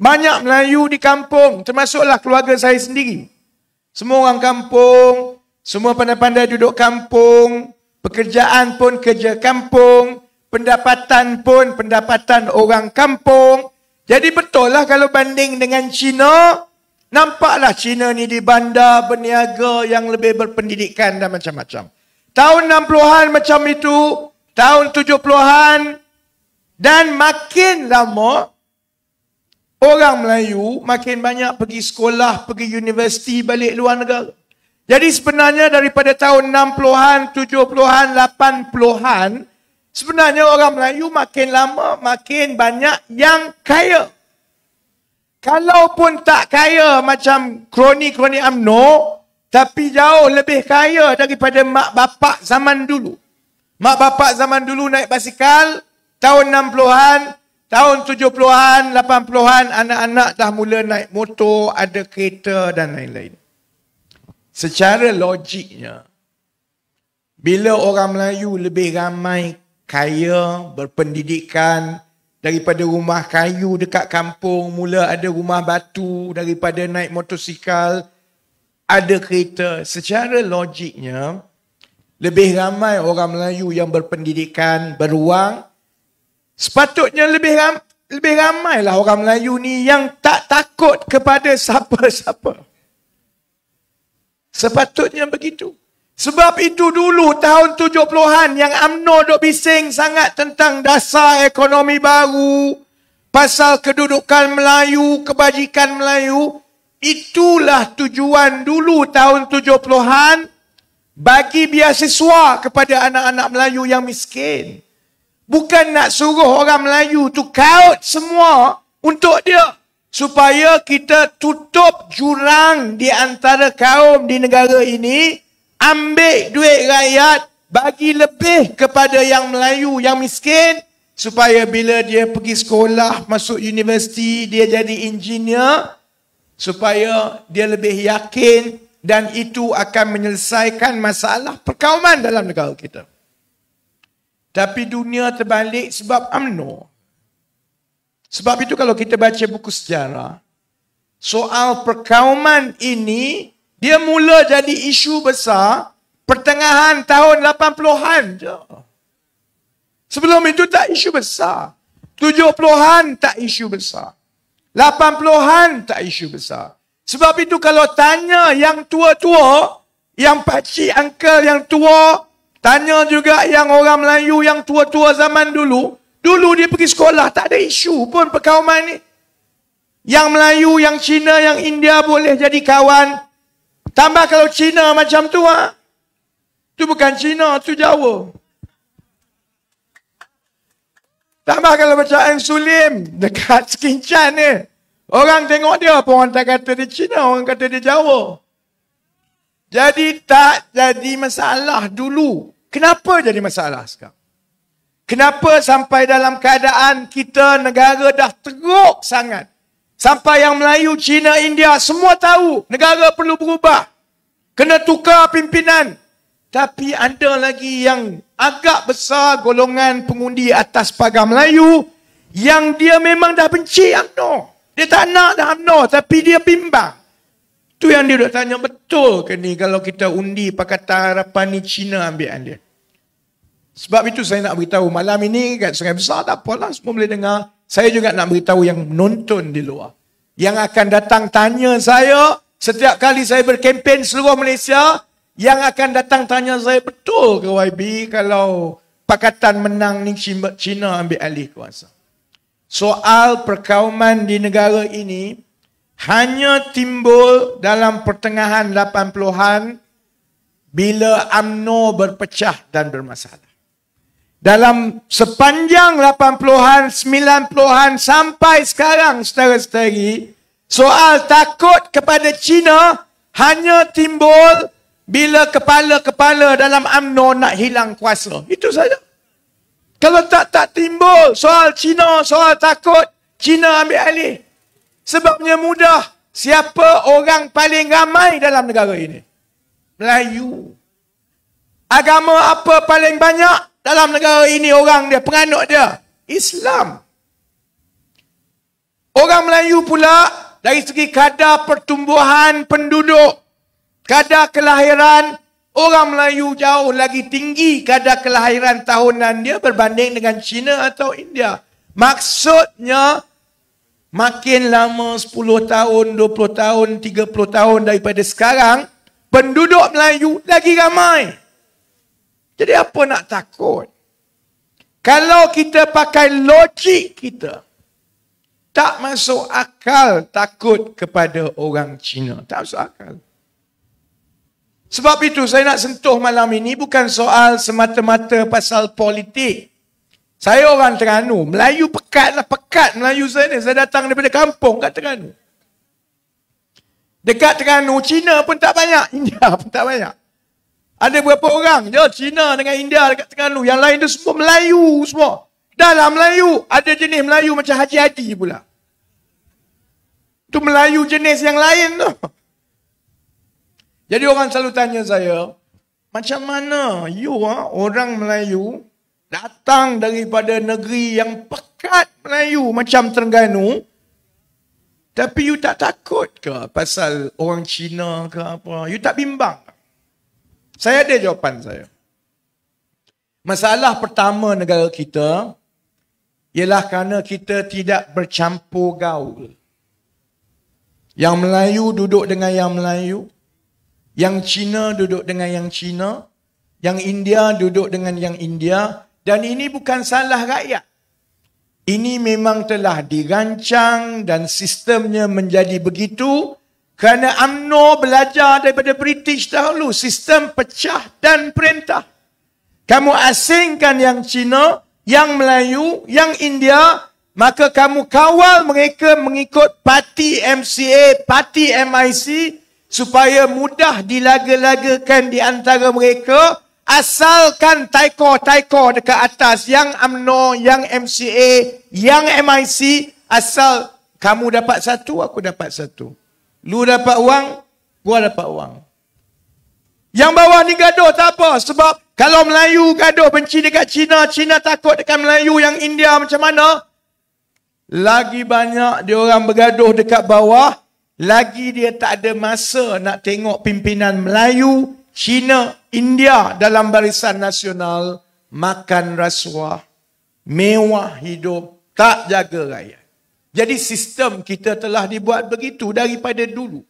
Banyak Melayu di kampung termasuklah keluarga saya sendiri. Semua orang kampung, semua pandai-pandai duduk kampung, pekerjaan pun kerja kampung, pendapatan pun pendapatan orang kampung. Jadi betul lah kalau banding dengan China, nampaklah China ni di bandar berniaga yang lebih berpendidikan dan macam-macam. Tahun 60-an macam itu, tahun 70-an dan makin lama orang Melayu makin banyak pergi sekolah, pergi universiti balik luar negara. Jadi sebenarnya daripada tahun 60-an, 70-an, 80-an, sebenarnya orang Melayu makin lama makin banyak yang kaya. Kalaupun tak kaya macam kroni-kroni UMNO, tapi jauh lebih kaya daripada mak bapak zaman dulu. Mak bapak zaman dulu naik basikal, tahun 60-an, Tahun 70-an, 80-an, anak-anak dah mula naik motor, ada kereta dan lain-lain. Secara logiknya, bila orang Melayu lebih ramai kaya, berpendidikan, daripada rumah kayu dekat kampung, mula ada rumah batu, daripada naik motosikal, ada kereta. Secara logiknya, lebih ramai orang Melayu yang berpendidikan, beruang, Sepatutnya lebih ram, lebih ramailah orang Melayu ni yang tak takut kepada siapa-siapa. Sepatutnya begitu. Sebab itu dulu tahun 70-an yang UMNO duk bising sangat tentang dasar ekonomi baru. Pasal kedudukan Melayu, kebajikan Melayu. Itulah tujuan dulu tahun 70-an bagi biasiswa kepada anak-anak Melayu yang miskin bukan nak suruh orang Melayu tu kaut semua untuk dia. Supaya kita tutup jurang di antara kaum di negara ini. Ambil duit rakyat. Bagi lebih kepada yang Melayu, yang miskin. Supaya bila dia pergi sekolah, masuk universiti, dia jadi engineer. Supaya dia lebih yakin dan itu akan menyelesaikan masalah perkauman dalam negara kita. Tapi dunia terbalik sebab amno. Sebab itu kalau kita baca buku sejarah, soal perkauman ini, dia mula jadi isu besar pertengahan tahun 80-an je. Sebelum itu tak isu besar. 70-an tak isu besar. 80-an tak isu besar. Sebab itu kalau tanya yang tua-tua, yang pakcik, uncle yang tua, Tanya juga yang orang Melayu yang tua-tua zaman dulu. Dulu dia pergi sekolah, tak ada isu pun perkauman ni. Yang Melayu, yang Cina, yang India boleh jadi kawan. Tambah kalau Cina macam tu ha? Tu bukan Cina, tu Jawa. Tambah kalau macam Ang Sulim dekat Skinchan ni. Orang tengok dia pun orang tak kata dia Cina, orang kata dia Jawa. Jadi tak jadi masalah dulu Kenapa jadi masalah sekarang? Kenapa sampai dalam keadaan kita negara dah teruk sangat? Sampai yang Melayu, Cina, India semua tahu negara perlu berubah. Kena tukar pimpinan. Tapi ada lagi yang agak besar golongan pengundi atas pagar Melayu yang dia memang dah benci UMNO. Dia tak nak dah UMNO tapi dia bimbang. Tu yang dia duk tanya betul ke ni kalau kita undi Pakatan Harapan ni Cina ambil kan dia. Sebab itu saya nak beritahu malam ini kat Sungai Besar tak apalah semua boleh dengar. Saya juga nak beritahu yang menonton di luar. Yang akan datang tanya saya setiap kali saya berkempen seluruh Malaysia. Yang akan datang tanya saya betul ke YB kalau Pakatan Menang ni Cina ambil alih kuasa. Soal perkauman di negara ini hanya timbul dalam pertengahan 80-an bila UMNO berpecah dan bermasalah. Dalam sepanjang 80-an, 90-an sampai sekarang seteri-seteri, soal takut kepada China hanya timbul bila kepala-kepala dalam UMNO nak hilang kuasa. Itu saja. Kalau tak tak timbul soal China, soal takut, China ambil alih. Sebabnya mudah. Siapa orang paling ramai dalam negara ini? Melayu. Agama apa paling banyak dalam negara ini orang dia, penganut dia? Islam. Orang Melayu pula dari segi kadar pertumbuhan penduduk, kadar kelahiran, orang Melayu jauh lagi tinggi kadar kelahiran tahunan dia berbanding dengan China atau India. Maksudnya, Makin lama 10 tahun, 20 tahun, 30 tahun daripada sekarang, penduduk Melayu lagi ramai. Jadi apa nak takut? Kalau kita pakai logik kita, tak masuk akal takut kepada orang Cina. Tak masuk akal. Sebab itu saya nak sentuh malam ini bukan soal semata-mata pasal politik. Saya orang Terengganu. Melayu pekat lah. Pekat Melayu saya ni. Saya datang daripada kampung kat Terengganu. Dekat Terengganu, Cina pun tak banyak. India pun tak banyak. Ada beberapa orang je Cina dengan India dekat Terengganu. Yang lain tu semua Melayu semua. Dalam Melayu, ada jenis Melayu macam Haji Haji pula. Tu Melayu jenis yang lain tu. Jadi orang selalu tanya saya, macam mana you ha, orang Melayu datang daripada negeri yang pekat Melayu macam Terengganu tapi you tak takut ke pasal orang Cina ke apa you tak bimbang saya ada jawapan saya masalah pertama negara kita ialah kerana kita tidak bercampur gaul yang Melayu duduk dengan yang Melayu yang Cina duduk dengan yang Cina yang India duduk dengan yang India dan ini bukan salah rakyat. Ini memang telah dirancang dan sistemnya menjadi begitu kerana UMNO belajar daripada British dahulu. Sistem pecah dan perintah. Kamu asingkan yang Cina, yang Melayu, yang India, maka kamu kawal mereka mengikut parti MCA, parti MIC supaya mudah dilaga-lagakan di antara mereka Asalkan taiko-taiko dekat atas yang UMNO, yang MCA, yang MIC, asal kamu dapat satu, aku dapat satu. Lu dapat uang, gua dapat uang. Yang bawah ni gaduh tak apa sebab kalau Melayu gaduh benci dekat China. China takut dekat Melayu yang India macam mana? Lagi banyak dia orang bergaduh dekat bawah, lagi dia tak ada masa nak tengok pimpinan Melayu, China, India dalam barisan nasional makan rasuah, mewah hidup, tak jaga rakyat. Jadi sistem kita telah dibuat begitu daripada dulu.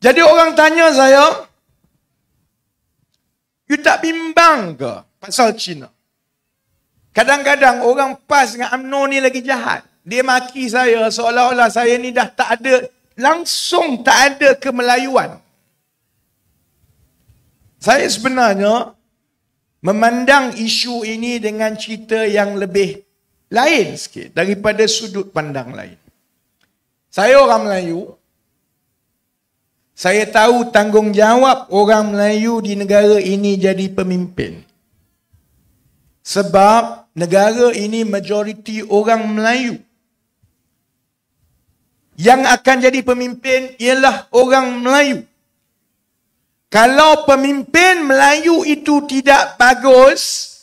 Jadi orang tanya saya, you tak bimbang ke pasal China? Kadang-kadang orang PAS dengan UMNO ni lagi jahat. Dia maki saya seolah-olah saya ni dah tak ada, langsung tak ada kemelayuan saya sebenarnya memandang isu ini dengan cerita yang lebih lain sikit daripada sudut pandang lain. Saya orang Melayu. Saya tahu tanggungjawab orang Melayu di negara ini jadi pemimpin. Sebab negara ini majoriti orang Melayu. Yang akan jadi pemimpin ialah orang Melayu. Kalau pemimpin Melayu itu tidak bagus,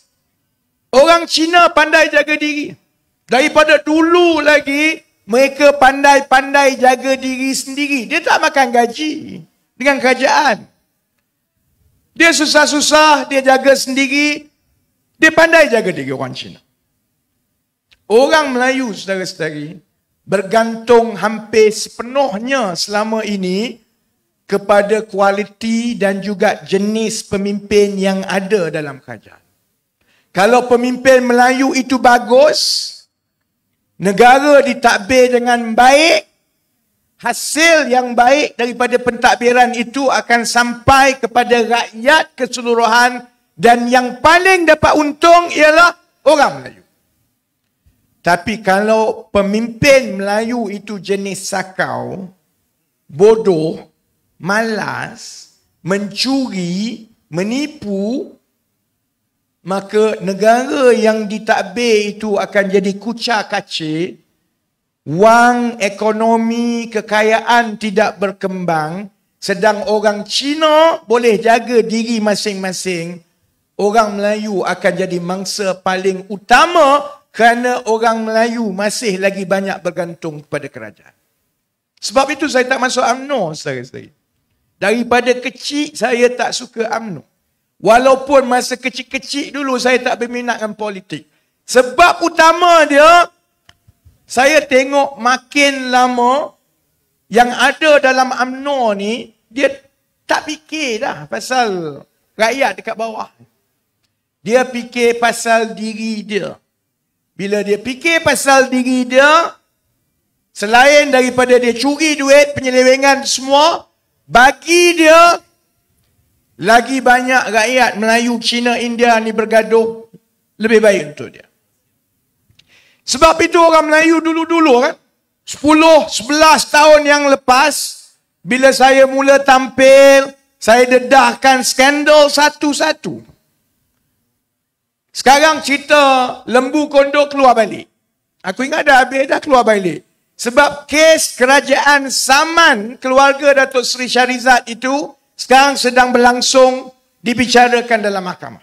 orang Cina pandai jaga diri. Daripada dulu lagi, mereka pandai-pandai jaga diri sendiri. Dia tak makan gaji dengan kerajaan. Dia susah-susah, dia jaga sendiri. Dia pandai jaga diri orang Cina. Orang Melayu saudara-saudari bergantung hampir sepenuhnya selama ini kepada kualiti dan juga jenis pemimpin yang ada dalam kerajaan. Kalau pemimpin Melayu itu bagus, negara ditakbir dengan baik, hasil yang baik daripada pentadbiran itu akan sampai kepada rakyat keseluruhan dan yang paling dapat untung ialah orang Melayu. Tapi kalau pemimpin Melayu itu jenis sakau, bodoh, malas, mencuri, menipu, maka negara yang ditakbir itu akan jadi kucar kacir, wang, ekonomi, kekayaan tidak berkembang, sedang orang Cina boleh jaga diri masing-masing, orang Melayu akan jadi mangsa paling utama kerana orang Melayu masih lagi banyak bergantung kepada kerajaan. Sebab itu saya tak masuk UMNO secara-secara. Daripada kecil saya tak suka UMNO. Walaupun masa kecil-kecil dulu saya tak berminat dengan politik. Sebab utama dia, saya tengok makin lama yang ada dalam UMNO ni, dia tak fikir dah pasal rakyat dekat bawah. Dia fikir pasal diri dia. Bila dia fikir pasal diri dia, selain daripada dia curi duit, penyelewengan semua, bagi dia lagi banyak rakyat Melayu, Cina, India ni bergaduh lebih baik untuk dia. Sebab itu orang Melayu dulu-dulu kan 10 11 tahun yang lepas bila saya mula tampil, saya dedahkan skandal satu-satu. Sekarang cerita lembu kondok keluar balik. Aku ingat dah habis dah keluar balik. Sebab kes kerajaan saman keluarga Datuk Seri Syarizat itu sekarang sedang berlangsung dibicarakan dalam mahkamah.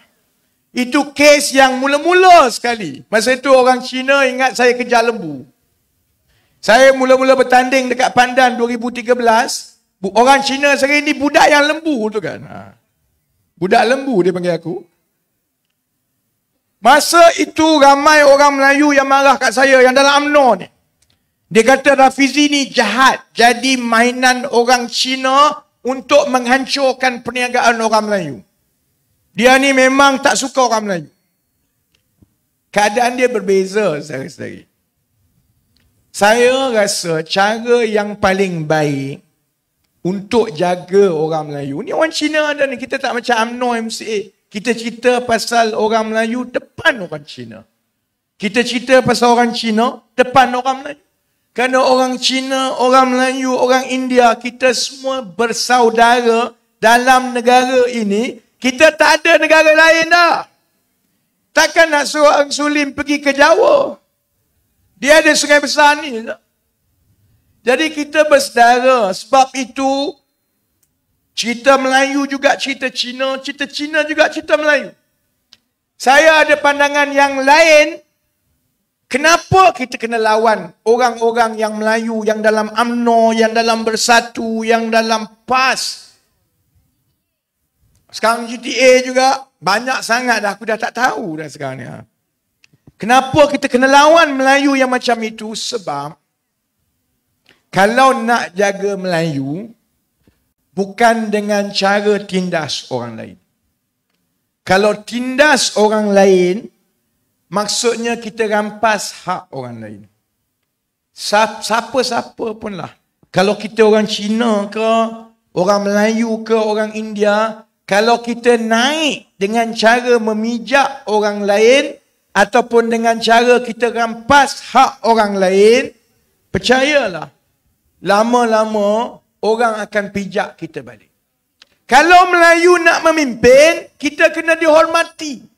Itu kes yang mula-mula sekali. Masa itu orang Cina ingat saya kejar lembu. Saya mula-mula bertanding dekat Pandan 2013. Orang Cina sekarang ini budak yang lembu tu kan. Ha. Budak lembu dia panggil aku. Masa itu ramai orang Melayu yang marah kat saya yang dalam UMNO ni. Dia kata Rafizi ni jahat jadi mainan orang Cina untuk menghancurkan perniagaan orang Melayu. Dia ni memang tak suka orang Melayu. Keadaan dia berbeza sehari-hari. Saya rasa cara yang paling baik untuk jaga orang Melayu. Ni orang Cina dan kita tak macam UMNO MCA. Kita cerita pasal orang Melayu depan orang Cina. Kita cerita pasal orang Cina depan orang Melayu. Kerana orang Cina, orang Melayu, orang India, kita semua bersaudara dalam negara ini. Kita tak ada negara lain dah. Takkan nak suruh Ang Sulim pergi ke Jawa. Dia ada sungai besar ni. Jadi kita bersaudara. Sebab itu, cerita Melayu juga cerita Cina. Cerita Cina juga cerita Melayu. Saya ada pandangan yang lain Kenapa kita kena lawan orang-orang yang Melayu, yang dalam amno, yang dalam Bersatu, yang dalam PAS? Sekarang GTA juga, banyak sangat dah, aku dah tak tahu dah sekarang ni. Ha. Kenapa kita kena lawan Melayu yang macam itu? Sebab kalau nak jaga Melayu, bukan dengan cara tindas orang lain. Kalau tindas orang lain, Maksudnya kita rampas hak orang lain. Siapa-siapa pun lah. Kalau kita orang Cina ke, orang Melayu ke, orang India, kalau kita naik dengan cara memijak orang lain ataupun dengan cara kita rampas hak orang lain, percayalah, lama-lama orang akan pijak kita balik. Kalau Melayu nak memimpin, kita kena dihormati.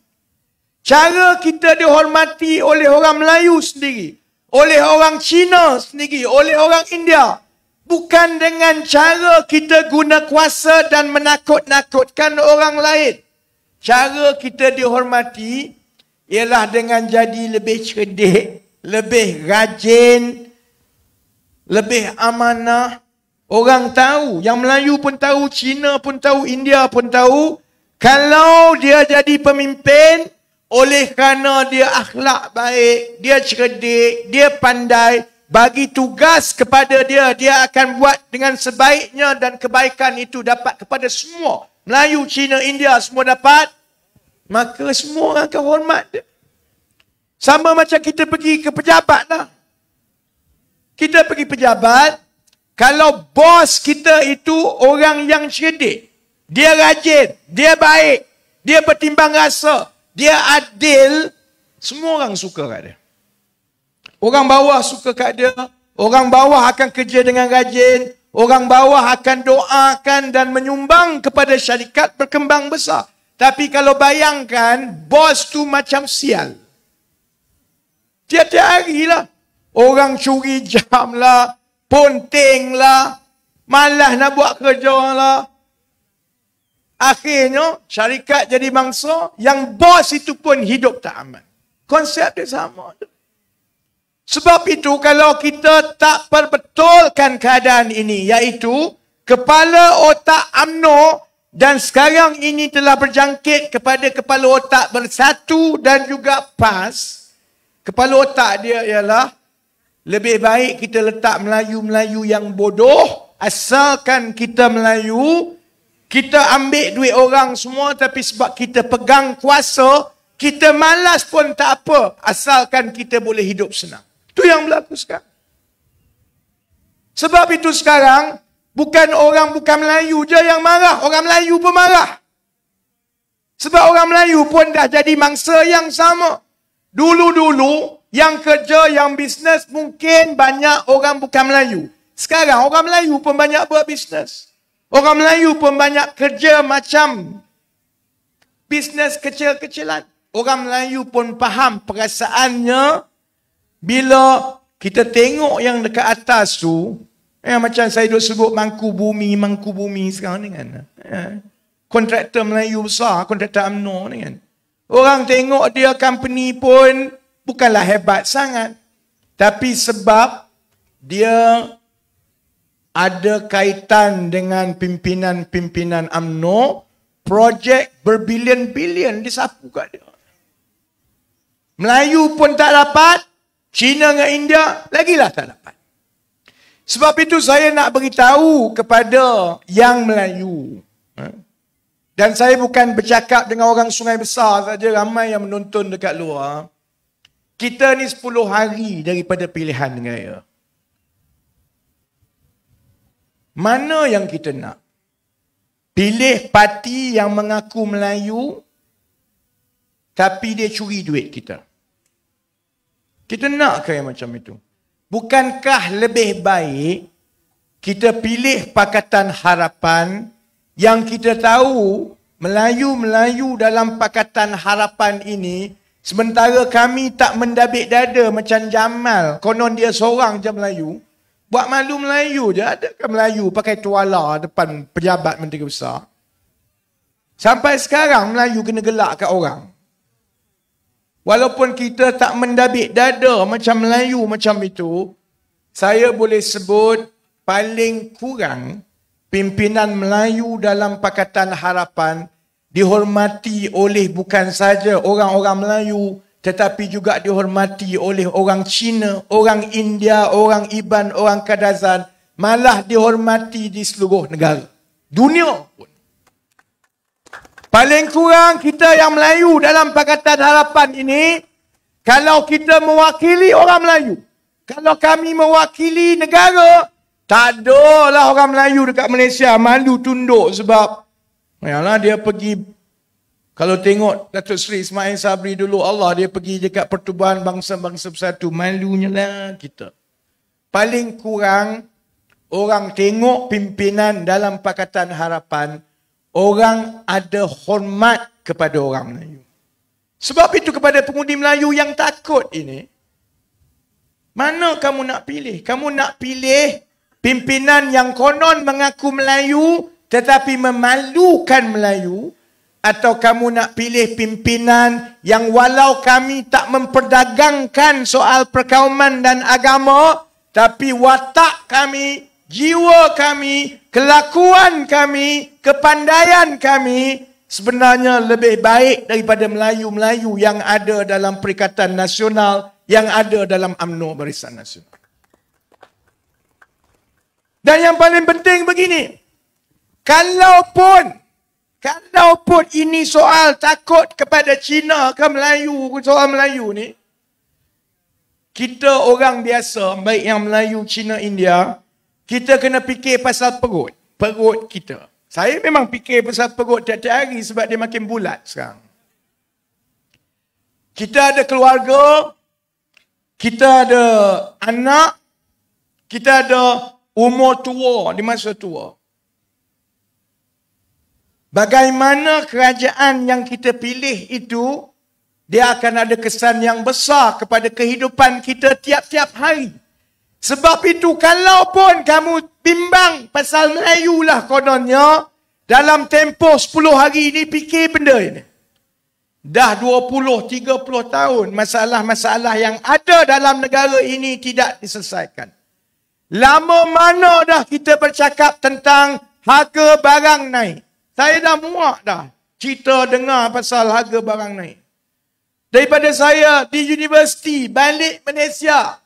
Cara kita dihormati oleh orang Melayu sendiri. Oleh orang Cina sendiri. Oleh orang India. Bukan dengan cara kita guna kuasa dan menakut-nakutkan orang lain. Cara kita dihormati ialah dengan jadi lebih cerdik, lebih rajin, lebih amanah. Orang tahu, yang Melayu pun tahu, Cina pun tahu, India pun tahu. Kalau dia jadi pemimpin, oleh kerana dia akhlak baik, dia cerdik, dia pandai, bagi tugas kepada dia, dia akan buat dengan sebaiknya dan kebaikan itu dapat kepada semua. Melayu, Cina, India semua dapat. Maka semua akan hormat dia. Sama macam kita pergi ke pejabat lah. Kita pergi pejabat, kalau bos kita itu orang yang cerdik, dia rajin, dia baik, dia bertimbang rasa, dia adil, semua orang suka kat dia. Orang bawah suka kat dia. Orang bawah akan kerja dengan rajin. Orang bawah akan doakan dan menyumbang kepada syarikat berkembang besar. Tapi kalau bayangkan, bos tu macam sial. Tiap-tiap hari lah. Orang curi jam lah. Ponteng lah. Malah nak buat kerja lah. Akhirnya syarikat jadi mangsa yang bos itu pun hidup tak aman. Konsep dia sama. Sebab itu kalau kita tak perbetulkan keadaan ini iaitu kepala otak amno dan sekarang ini telah berjangkit kepada kepala otak bersatu dan juga PAS. Kepala otak dia ialah lebih baik kita letak Melayu-Melayu yang bodoh asalkan kita Melayu. Kita ambil duit orang semua tapi sebab kita pegang kuasa, kita malas pun tak apa asalkan kita boleh hidup senang. Itu yang berlaku sekarang. Sebab itu sekarang, bukan orang bukan Melayu je yang marah. Orang Melayu pun marah. Sebab orang Melayu pun dah jadi mangsa yang sama. Dulu-dulu, yang kerja, yang bisnes mungkin banyak orang bukan Melayu. Sekarang orang Melayu pun banyak buat bisnes. Orang Melayu pun banyak kerja macam bisnes kecil-kecilan. Orang Melayu pun faham perasaannya bila kita tengok yang dekat atas tu, eh, macam saya duduk sebut mangku bumi, mangku bumi sekarang ni kan. Eh, kontraktor Melayu besar, kontraktor UMNO ni kan. Orang tengok dia company pun bukanlah hebat sangat. Tapi sebab dia ada kaitan dengan pimpinan-pimpinan UMNO, projek berbilion-bilion disapu kat dia. Melayu pun tak dapat, Cina dengan India lagilah tak dapat. Sebab itu saya nak beritahu kepada yang Melayu. Ha? Dan saya bukan bercakap dengan orang sungai besar saja, ramai yang menonton dekat luar. Kita ni 10 hari daripada pilihan dengan mana yang kita nak? Pilih parti yang mengaku Melayu tapi dia curi duit kita. Kita nak ke yang macam itu? Bukankah lebih baik kita pilih Pakatan Harapan yang kita tahu Melayu-Melayu dalam Pakatan Harapan ini sementara kami tak mendabik dada macam Jamal konon dia seorang je Melayu Buat malu Melayu je. Adakah Melayu pakai tuala depan pejabat menteri besar? Sampai sekarang Melayu kena gelak kat orang. Walaupun kita tak mendabik dada macam Melayu macam itu, saya boleh sebut paling kurang pimpinan Melayu dalam Pakatan Harapan dihormati oleh bukan saja orang-orang Melayu, tetapi juga dihormati oleh orang Cina, orang India, orang Iban, orang Kadazan, malah dihormati di seluruh negara. Dunia pun. Paling kurang kita yang Melayu dalam Pakatan Harapan ini, kalau kita mewakili orang Melayu, kalau kami mewakili negara, tak adalah orang Melayu dekat Malaysia malu tunduk sebab Yalah dia pergi kalau tengok Datuk Seri Ismail Sabri dulu, Allah dia pergi dekat pertubuhan bangsa-bangsa bersatu, malunya lah kita. Paling kurang, orang tengok pimpinan dalam Pakatan Harapan, orang ada hormat kepada orang Melayu. Sebab itu kepada pengundi Melayu yang takut ini, mana kamu nak pilih? Kamu nak pilih pimpinan yang konon mengaku Melayu tetapi memalukan Melayu atau kamu nak pilih pimpinan yang walau kami tak memperdagangkan soal perkauman dan agama tapi watak kami, jiwa kami, kelakuan kami, kepandaian kami sebenarnya lebih baik daripada Melayu-Melayu yang ada dalam Perikatan Nasional yang ada dalam UMNO Barisan Nasional. Dan yang paling penting begini, kalaupun kalau pun ini soal takut kepada Cina ke Melayu, soal Melayu ni. Kita orang biasa, baik yang Melayu, Cina, India, kita kena fikir pasal perut. Perut kita. Saya memang fikir pasal perut tiap-tiap hari sebab dia makin bulat sekarang. Kita ada keluarga, kita ada anak, kita ada umur tua, di masa tua. Bagaimana kerajaan yang kita pilih itu dia akan ada kesan yang besar kepada kehidupan kita tiap-tiap hari. Sebab itu kalau pun kamu bimbang pasal Melayu lah kononnya dalam tempoh 10 hari ini fikir benda ini. Dah 20-30 tahun masalah-masalah yang ada dalam negara ini tidak diselesaikan. Lama mana dah kita bercakap tentang harga barang naik. Saya dah muak dah cerita dengar pasal harga barang naik. Daripada saya di universiti balik Malaysia.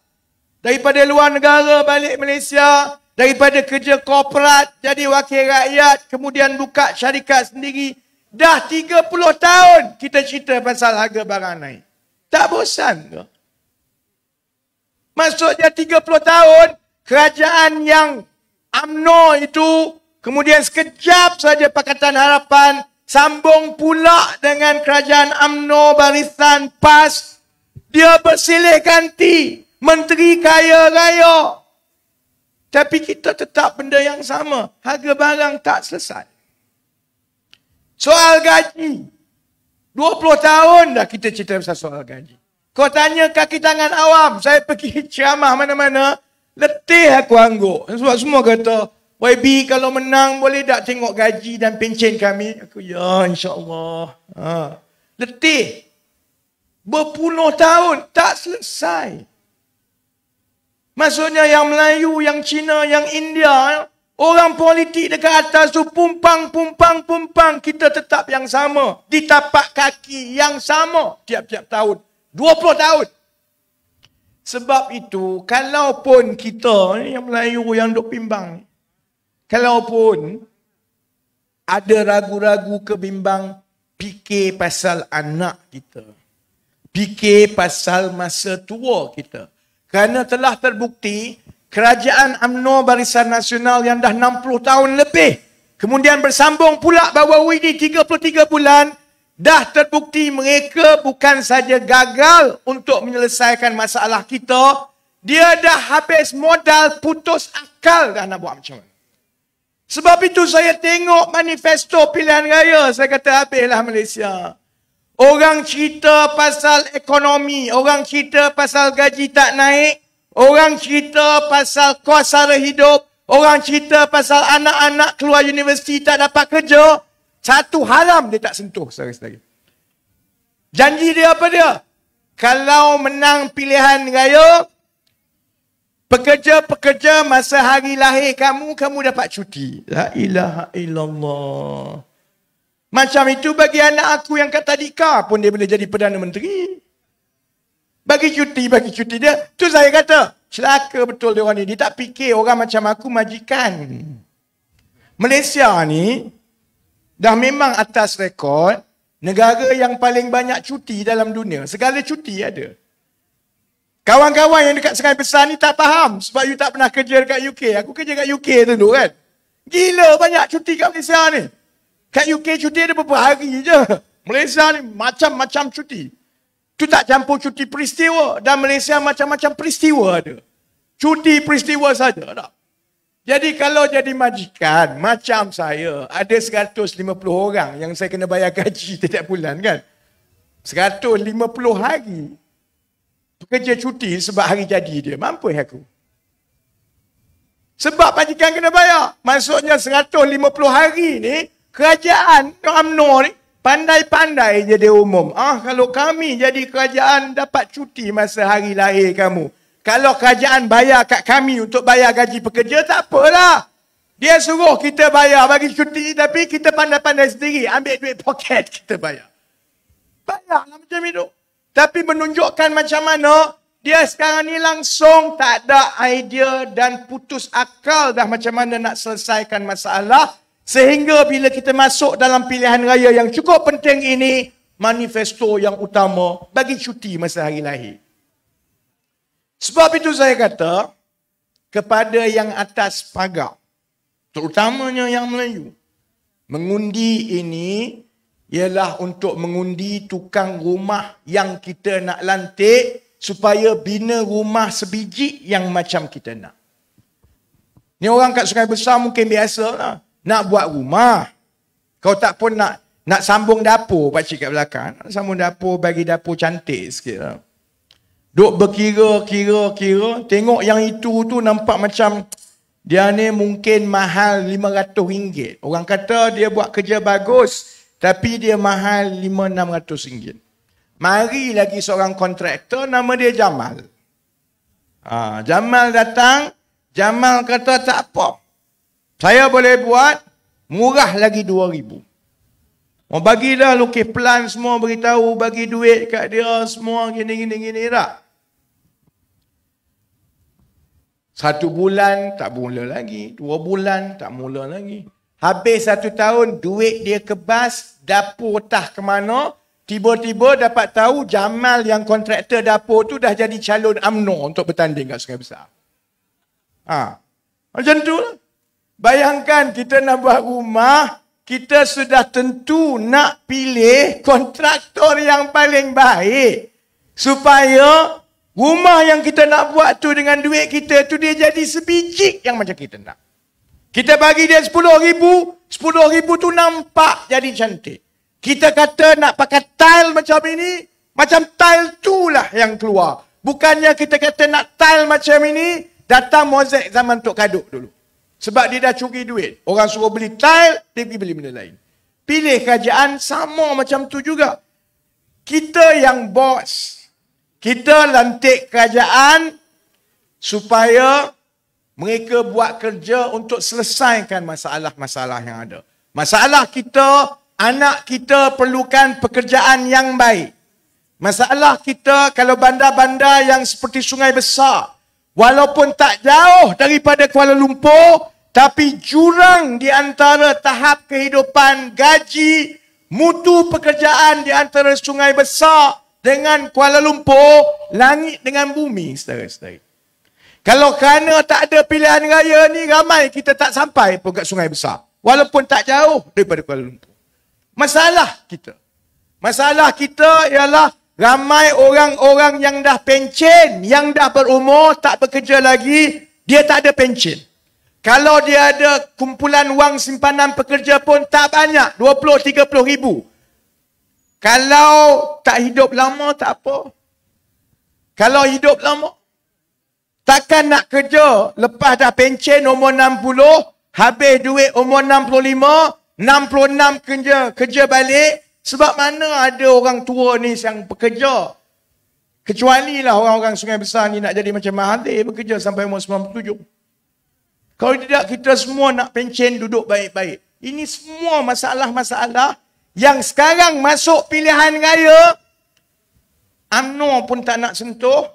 Daripada luar negara balik Malaysia. Daripada kerja korporat jadi wakil rakyat. Kemudian buka syarikat sendiri. Dah 30 tahun kita cerita pasal harga barang naik. Tak bosan ke? Maksudnya 30 tahun kerajaan yang UMNO itu Kemudian sekejap saja Pakatan Harapan sambung pula dengan kerajaan Amno barisan PAS. Dia bersilih ganti menteri kaya raya. Tapi kita tetap benda yang sama. Harga barang tak selesai. Soal gaji. 20 tahun dah kita cerita pasal soal gaji. Kau tanya kaki tangan awam. Saya pergi ceramah mana-mana. Letih aku angguk. Sebab semua kata, YB kalau menang boleh tak tengok gaji dan pencen kami? Aku, ya insyaAllah. Ha. Letih. Berpuluh tahun tak selesai. Maksudnya yang Melayu, yang Cina, yang India, ya, orang politik dekat atas tu pumpang-pumpang-pumpang kita tetap yang sama. Di tapak kaki yang sama tiap-tiap tahun. 20 tahun. Sebab itu, kalaupun kita yang Melayu yang duk pimbang ni, Kalaupun ada ragu-ragu kebimbang fikir pasal anak kita. Fikir pasal masa tua kita. Kerana telah terbukti kerajaan UMNO Barisan Nasional yang dah 60 tahun lebih kemudian bersambung pula bawa WD 33 bulan dah terbukti mereka bukan saja gagal untuk menyelesaikan masalah kita dia dah habis modal putus akal dah nak buat macam mana. Sebab itu saya tengok manifesto pilihan raya, saya kata habislah Malaysia. Orang cerita pasal ekonomi, orang cerita pasal gaji tak naik, orang cerita pasal kos sara hidup, orang cerita pasal anak-anak keluar universiti tak dapat kerja, satu halam dia tak sentuh saya sendiri. Janji dia apa dia? Kalau menang pilihan raya, Pekerja-pekerja masa hari lahir kamu, kamu dapat cuti. La ilaha illallah. Macam itu bagi anak aku yang kata Dika pun dia boleh jadi Perdana Menteri. Bagi cuti, bagi cuti dia. tu saya kata, celaka betul dia orang ni. Dia tak fikir orang macam aku majikan. Malaysia ni, dah memang atas rekod, negara yang paling banyak cuti dalam dunia. Segala cuti ada. Kawan-kawan yang dekat Sungai Besar ni tak faham sebab you tak pernah kerja dekat UK. Aku kerja dekat UK dulu kan. Gila banyak cuti kat Malaysia ni. Kat UK cuti ada beberapa hari je. Malaysia ni macam-macam cuti. Tu tak campur cuti peristiwa dan Malaysia macam-macam peristiwa ada. Cuti peristiwa saja tak. Jadi kalau jadi majikan macam saya, ada 150 orang yang saya kena bayar gaji setiap bulan kan. 150 hari kerja cuti sebab hari jadi dia. Mampu aku. Sebab majikan kena bayar. Maksudnya 150 hari ni, kerajaan UMNO ni, pandai-pandai je dia umum. Ah, kalau kami jadi kerajaan dapat cuti masa hari lahir kamu. Kalau kerajaan bayar kat kami untuk bayar gaji pekerja, tak apalah. Dia suruh kita bayar bagi cuti tapi kita pandai-pandai sendiri ambil duit poket kita bayar. Bayarlah macam itu. Tapi menunjukkan macam mana dia sekarang ni langsung tak ada idea dan putus akal dah macam mana nak selesaikan masalah. Sehingga bila kita masuk dalam pilihan raya yang cukup penting ini, manifesto yang utama bagi cuti masa hari lahir. Sebab itu saya kata, kepada yang atas pagar, terutamanya yang Melayu, mengundi ini ialah untuk mengundi tukang rumah yang kita nak lantik supaya bina rumah sebiji yang macam kita nak. Ni orang kat Sungai Besar mungkin biasa lah. Nak buat rumah. Kau tak pun nak nak sambung dapur pakcik kat belakang. Nak sambung dapur bagi dapur cantik sikit lah. Duk berkira-kira-kira. Tengok yang itu tu nampak macam dia ni mungkin mahal RM500. Orang kata dia buat kerja bagus. Bagus. Tapi dia mahal RM5, RM600. Mari lagi seorang kontraktor, nama dia Jamal. Ha, Jamal datang, Jamal kata tak apa. Saya boleh buat murah lagi RM2,000. Mau bagi dah lukis plan semua beritahu bagi duit kat dia semua gini gini gini tak. Satu bulan tak mula lagi, dua bulan tak mula lagi. Habis satu tahun, duit dia kebas, dapur tah ke mana. Tiba-tiba dapat tahu Jamal yang kontraktor dapur tu dah jadi calon UMNO untuk bertanding kat Sungai Besar. Ha. Macam tu lah. Bayangkan kita nak buat rumah, kita sudah tentu nak pilih kontraktor yang paling baik. Supaya rumah yang kita nak buat tu dengan duit kita tu dia jadi sebijik yang macam kita nak. Kita bagi dia sepuluh ribu, sepuluh ribu tu nampak jadi cantik. Kita kata nak pakai tile macam ini, macam tile tu lah yang keluar. Bukannya kita kata nak tile macam ini, datang mozek zaman Tok Kaduk dulu. Sebab dia dah curi duit. Orang suruh beli tile, dia pergi beli benda lain. Pilih kerajaan sama macam tu juga. Kita yang bos. Kita lantik kerajaan supaya mereka buat kerja untuk selesaikan masalah-masalah yang ada. Masalah kita, anak kita perlukan pekerjaan yang baik. Masalah kita kalau bandar-bandar yang seperti sungai besar, walaupun tak jauh daripada Kuala Lumpur, tapi jurang di antara tahap kehidupan gaji, mutu pekerjaan di antara sungai besar dengan Kuala Lumpur, langit dengan bumi, saudara-saudara. Kalau kerana tak ada pilihan raya ni, ramai kita tak sampai pun kat sungai besar. Walaupun tak jauh daripada Kuala Lumpur. Masalah kita. Masalah kita ialah ramai orang-orang yang dah pencen, yang dah berumur, tak bekerja lagi, dia tak ada pencen. Kalau dia ada kumpulan wang simpanan pekerja pun tak banyak, 20-30 ribu. Kalau tak hidup lama, tak apa. Kalau hidup lama, Takkan nak kerja lepas dah pencen umur 60, habis duit umur 65, 66 kerja, kerja balik. Sebab mana ada orang tua ni yang bekerja? Kecuali lah orang-orang sungai besar ni nak jadi macam Mahathir bekerja sampai umur 97. Kalau tidak kita semua nak pencen duduk baik-baik. Ini semua masalah-masalah yang sekarang masuk pilihan raya. UMNO pun tak nak sentuh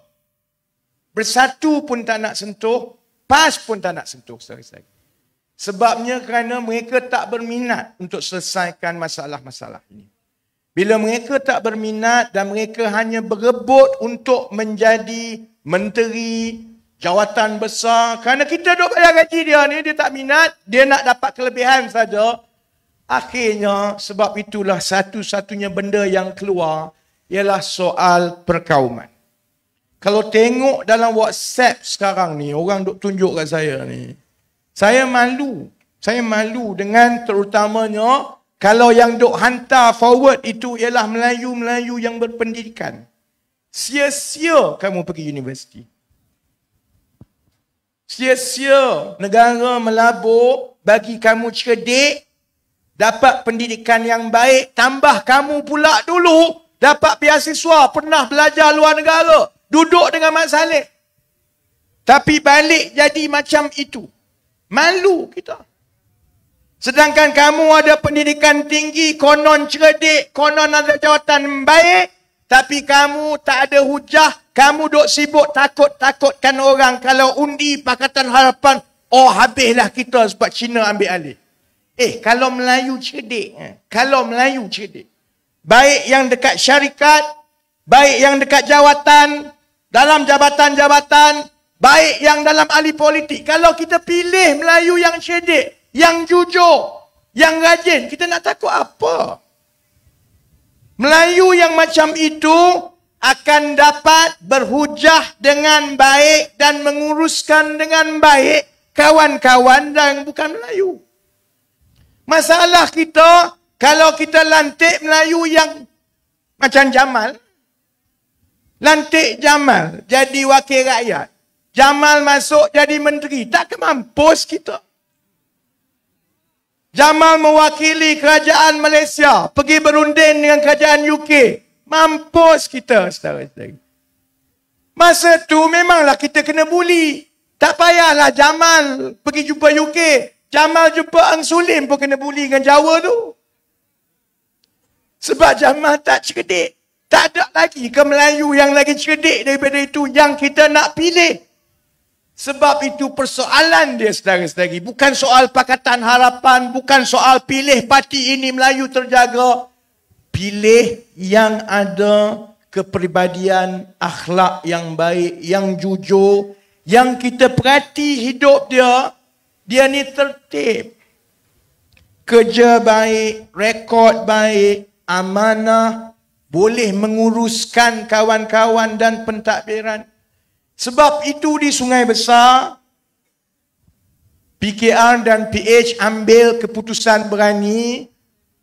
bersatu pun tak nak sentuh, pas pun tak nak sentuh. Selesai. Sebabnya kerana mereka tak berminat untuk selesaikan masalah-masalah ini. Bila mereka tak berminat dan mereka hanya berebut untuk menjadi menteri, jawatan besar. Kerana kita duk bayar gaji dia ni, dia tak minat, dia nak dapat kelebihan saja. Akhirnya, sebab itulah satu-satunya benda yang keluar ialah soal perkauman. Kalau tengok dalam WhatsApp sekarang ni, orang duk tunjuk kat saya ni. Saya malu. Saya malu dengan terutamanya kalau yang duk hantar forward itu ialah Melayu-Melayu yang berpendidikan. Sia-sia kamu pergi universiti. Sia-sia negara melabur bagi kamu cedek dapat pendidikan yang baik tambah kamu pula dulu dapat beasiswa pernah belajar luar negara duduk dengan Mat Saleh. Tapi balik jadi macam itu. Malu kita. Sedangkan kamu ada pendidikan tinggi, konon cerdik, konon ada jawatan baik. Tapi kamu tak ada hujah. Kamu duk sibuk takut-takutkan orang. Kalau undi Pakatan Harapan, oh habislah kita sebab Cina ambil alih. Eh, kalau Melayu cerdik. Eh, kalau Melayu cerdik. Baik yang dekat syarikat, baik yang dekat jawatan, dalam jabatan-jabatan baik yang dalam ahli politik kalau kita pilih Melayu yang cedek, yang jujur yang rajin kita nak takut apa Melayu yang macam itu akan dapat berhujah dengan baik dan menguruskan dengan baik kawan-kawan yang bukan Melayu masalah kita kalau kita lantik Melayu yang macam Jamal Lantik Jamal jadi wakil rakyat. Jamal masuk jadi menteri. tak kemampus kita. Jamal mewakili kerajaan Malaysia. Pergi berunding dengan kerajaan UK. Mampus kita setara-setara. Masa tu memanglah kita kena buli. Tak payahlah Jamal pergi jumpa UK. Jamal jumpa Ang Sulim pun kena buli dengan Jawa tu. Sebab Jamal tak cerdik. Tak ada lagi ke Melayu yang lagi cerdik daripada itu yang kita nak pilih. Sebab itu persoalan dia sedang-sedangi Bukan soal Pakatan Harapan, bukan soal pilih parti ini Melayu terjaga. Pilih yang ada kepribadian akhlak yang baik, yang jujur, yang kita perhati hidup dia, dia ni tertib. Kerja baik, rekod baik, amanah, boleh menguruskan kawan-kawan dan pentadbiran. Sebab itu di Sungai Besar, PKR dan PH ambil keputusan berani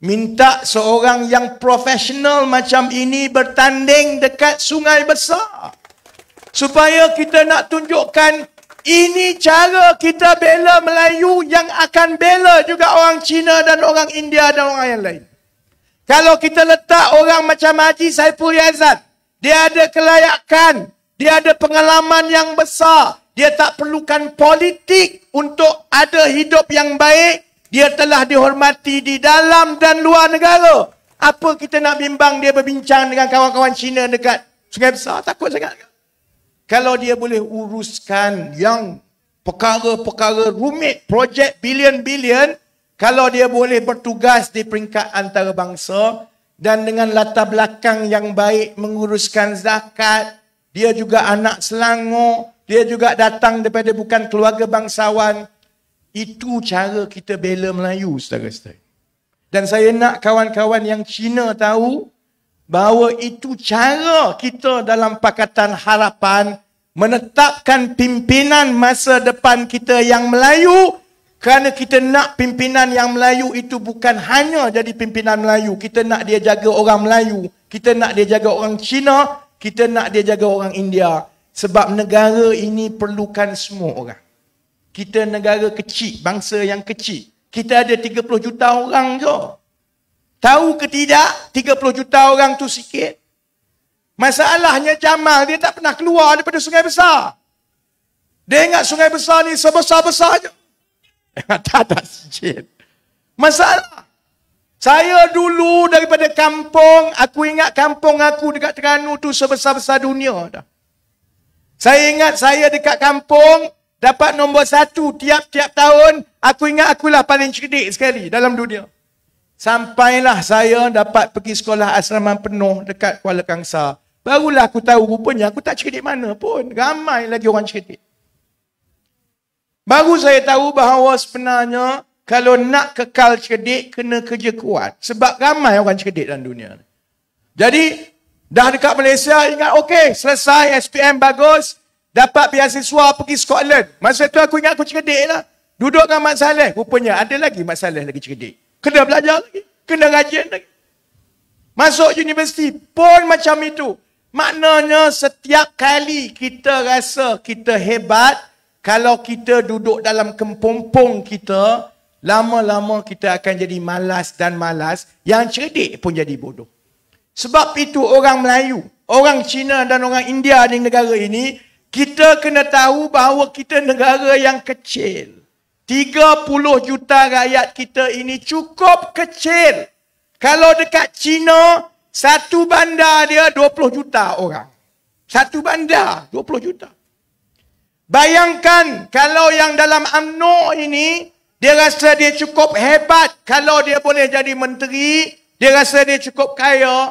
minta seorang yang profesional macam ini bertanding dekat Sungai Besar. Supaya kita nak tunjukkan ini cara kita bela Melayu yang akan bela juga orang Cina dan orang India dan orang yang lain. Kalau kita letak orang macam Haji Saiful Yazan, dia ada kelayakan, dia ada pengalaman yang besar. Dia tak perlukan politik untuk ada hidup yang baik. Dia telah dihormati di dalam dan luar negara. Apa kita nak bimbang dia berbincang dengan kawan-kawan Cina dekat Sungai Besar? Takut sangat. Kalau dia boleh uruskan yang perkara-perkara rumit, projek bilion-bilion, kalau dia boleh bertugas di peringkat antarabangsa dan dengan latar belakang yang baik menguruskan zakat, dia juga anak Selangor, dia juga datang daripada bukan keluarga bangsawan. Itu cara kita bela Melayu, saudara-saudari. Dan saya nak kawan-kawan yang Cina tahu bahawa itu cara kita dalam Pakatan Harapan menetapkan pimpinan masa depan kita yang Melayu. Kerana kita nak pimpinan yang Melayu itu bukan hanya jadi pimpinan Melayu. Kita nak dia jaga orang Melayu. Kita nak dia jaga orang Cina. Kita nak dia jaga orang India. Sebab negara ini perlukan semua orang. Kita negara kecil, bangsa yang kecil. Kita ada 30 juta orang je. Tahu ke tidak 30 juta orang tu sikit? Masalahnya Jamal dia tak pernah keluar daripada sungai besar. Dia ingat sungai besar ni sebesar-besar je tak ada sijil. Masalah. Saya dulu daripada kampung, aku ingat kampung aku dekat Terengganu tu sebesar-besar dunia dah. Saya ingat saya dekat kampung dapat nombor satu tiap-tiap tahun, aku ingat aku lah paling cerdik sekali dalam dunia. Sampailah saya dapat pergi sekolah asrama penuh dekat Kuala Kangsar. Barulah aku tahu rupanya aku tak cerdik mana pun. Ramai lagi orang cerdik. Baru saya tahu bahawa sebenarnya kalau nak kekal cerdik, kena kerja kuat. Sebab ramai orang cerdik dalam dunia. Jadi, dah dekat Malaysia, ingat, okey, selesai, SPM bagus, dapat biasiswa pergi Scotland. Masa tu aku ingat aku cerdik lah. Duduk dengan Mat Saleh, rupanya ada lagi Mat Saleh lagi cerdik. Kena belajar lagi, kena rajin lagi. Masuk universiti pun macam itu. Maknanya setiap kali kita rasa kita hebat, kalau kita duduk dalam kempompong kita, lama-lama kita akan jadi malas dan malas, yang cerdik pun jadi bodoh. Sebab itu orang Melayu, orang Cina dan orang India di negara ini, kita kena tahu bahawa kita negara yang kecil. 30 juta rakyat kita ini cukup kecil. Kalau dekat Cina, satu bandar dia 20 juta orang. Satu bandar 20 juta. Bayangkan kalau yang dalam UMNO ini, dia rasa dia cukup hebat kalau dia boleh jadi menteri, dia rasa dia cukup kaya.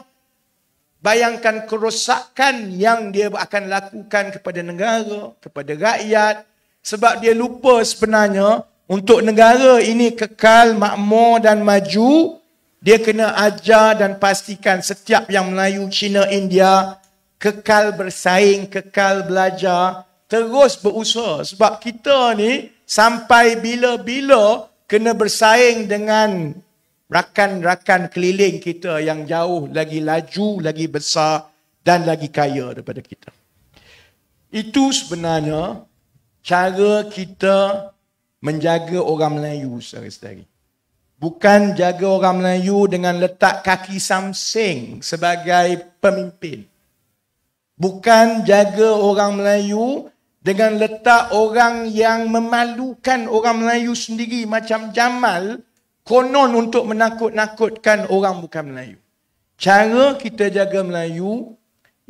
Bayangkan kerosakan yang dia akan lakukan kepada negara, kepada rakyat. Sebab dia lupa sebenarnya untuk negara ini kekal, makmur dan maju, dia kena ajar dan pastikan setiap yang Melayu, Cina, India kekal bersaing, kekal belajar, terus berusaha sebab kita ni sampai bila-bila kena bersaing dengan rakan-rakan keliling kita yang jauh lagi laju, lagi besar dan lagi kaya daripada kita. Itu sebenarnya cara kita menjaga orang Melayu sehari-hari. Bukan jaga orang Melayu dengan letak kaki samseng sebagai pemimpin. Bukan jaga orang Melayu dengan letak orang yang memalukan orang Melayu sendiri macam Jamal konon untuk menakut-nakutkan orang bukan Melayu. Cara kita jaga Melayu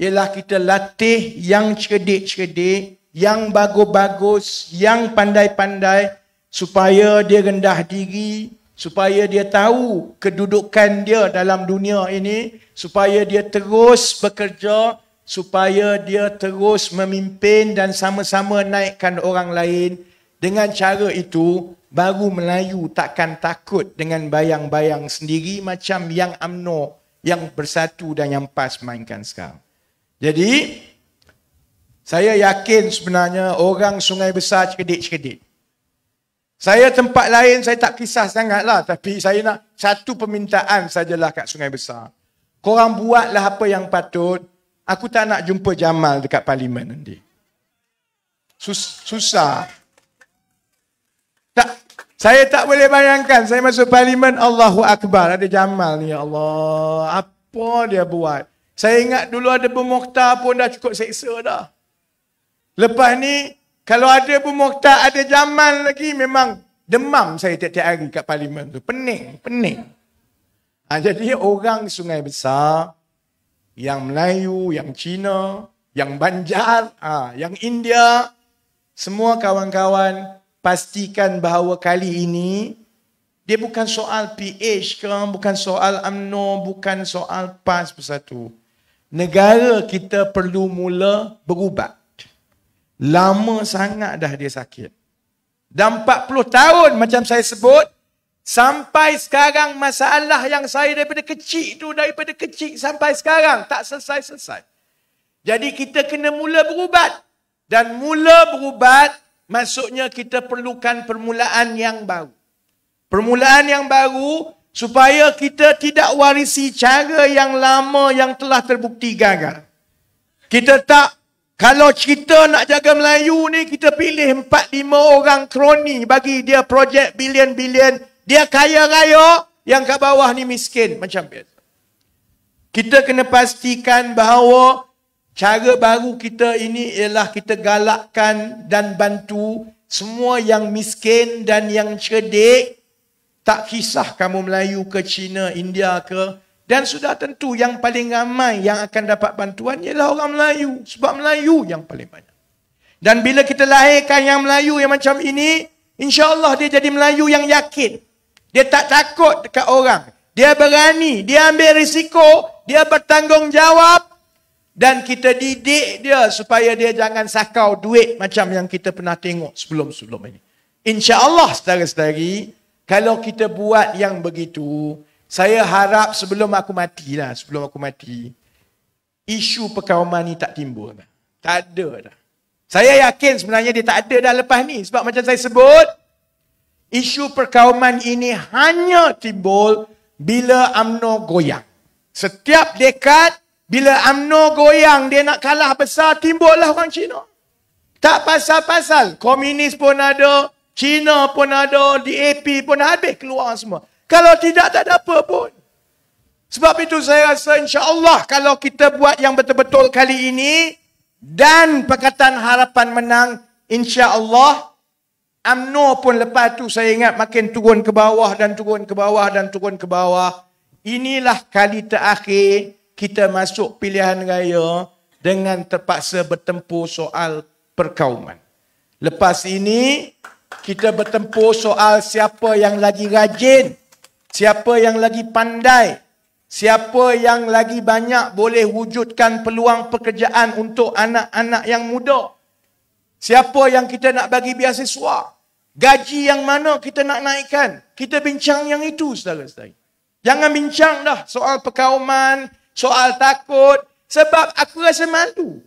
ialah kita latih yang cerdik-cerdik, yang bagus-bagus, yang pandai-pandai supaya dia rendah diri, supaya dia tahu kedudukan dia dalam dunia ini, supaya dia terus bekerja, supaya dia terus memimpin dan sama-sama naikkan orang lain dengan cara itu baru Melayu takkan takut dengan bayang-bayang sendiri macam yang amno yang bersatu dan yang PAS mainkan sekarang. Jadi saya yakin sebenarnya orang Sungai Besar cerdik-cerdik. Saya tempat lain saya tak kisah sangatlah tapi saya nak satu permintaan sajalah kat Sungai Besar. Korang buatlah apa yang patut aku tak nak jumpa Jamal dekat parlimen nanti. Sus, susah. Tak, saya tak boleh bayangkan saya masuk parlimen Allahu Akbar ada Jamal ni ya Allah. Apa dia buat? Saya ingat dulu ada bermukta pun dah cukup seksa dah. Lepas ni kalau ada bermukta ada Jamal lagi memang demam saya tiap-tiap hari kat parlimen tu. Pening, pening. Ha, jadi orang sungai besar yang Melayu, yang Cina, yang Banjar, ah, yang India, semua kawan-kawan pastikan bahawa kali ini dia bukan soal PH ke, bukan soal UMNO, bukan soal PAS bersatu. Negara kita perlu mula berubat. Lama sangat dah dia sakit. Dah 40 tahun macam saya sebut, Sampai sekarang masalah yang saya daripada kecil tu, daripada kecil sampai sekarang, tak selesai-selesai. Jadi kita kena mula berubat. Dan mula berubat, maksudnya kita perlukan permulaan yang baru. Permulaan yang baru, supaya kita tidak warisi cara yang lama yang telah terbukti gagal. Kita tak, kalau kita nak jaga Melayu ni, kita pilih 4-5 orang kroni bagi dia projek bilion-bilion, dia kaya raya, yang kat bawah ni miskin macam biasa. Kita kena pastikan bahawa cara baru kita ini ialah kita galakkan dan bantu semua yang miskin dan yang cedek. tak kisah kamu Melayu ke Cina, India ke dan sudah tentu yang paling ramai yang akan dapat bantuan ialah orang Melayu sebab Melayu yang paling banyak. Dan bila kita lahirkan yang Melayu yang macam ini, insya-Allah dia jadi Melayu yang yakin. Dia tak takut dekat orang. Dia berani. Dia ambil risiko. Dia bertanggungjawab. Dan kita didik dia supaya dia jangan sakau duit macam yang kita pernah tengok sebelum-sebelum ini. Insya Allah setara-setari, kalau kita buat yang begitu, saya harap sebelum aku matilah, sebelum aku mati, isu perkawaman ni tak timbul. Tak ada dah. Saya yakin sebenarnya dia tak ada dah lepas ni. Sebab macam saya sebut, Isu perkauman ini hanya timbul bila amno goyang. Setiap dekat, bila amno goyang, dia nak kalah besar, timbullah orang Cina. Tak pasal-pasal. Komunis pun ada, Cina pun ada, DAP pun habis keluar semua. Kalau tidak, tak ada apa pun. Sebab itu saya rasa insya Allah kalau kita buat yang betul-betul kali ini dan Pakatan Harapan menang, insya Allah UMNO pun lepas tu saya ingat makin turun ke bawah dan turun ke bawah dan turun ke bawah. Inilah kali terakhir kita masuk pilihan raya dengan terpaksa bertempur soal perkauman. Lepas ini kita bertempur soal siapa yang lagi rajin, siapa yang lagi pandai, siapa yang lagi banyak boleh wujudkan peluang pekerjaan untuk anak-anak yang muda. Siapa yang kita nak bagi biasiswa? Gaji yang mana kita nak naikkan? Kita bincang yang itu, saudara-saudari. Jangan bincang dah soal perkauman, soal takut. Sebab aku rasa malu.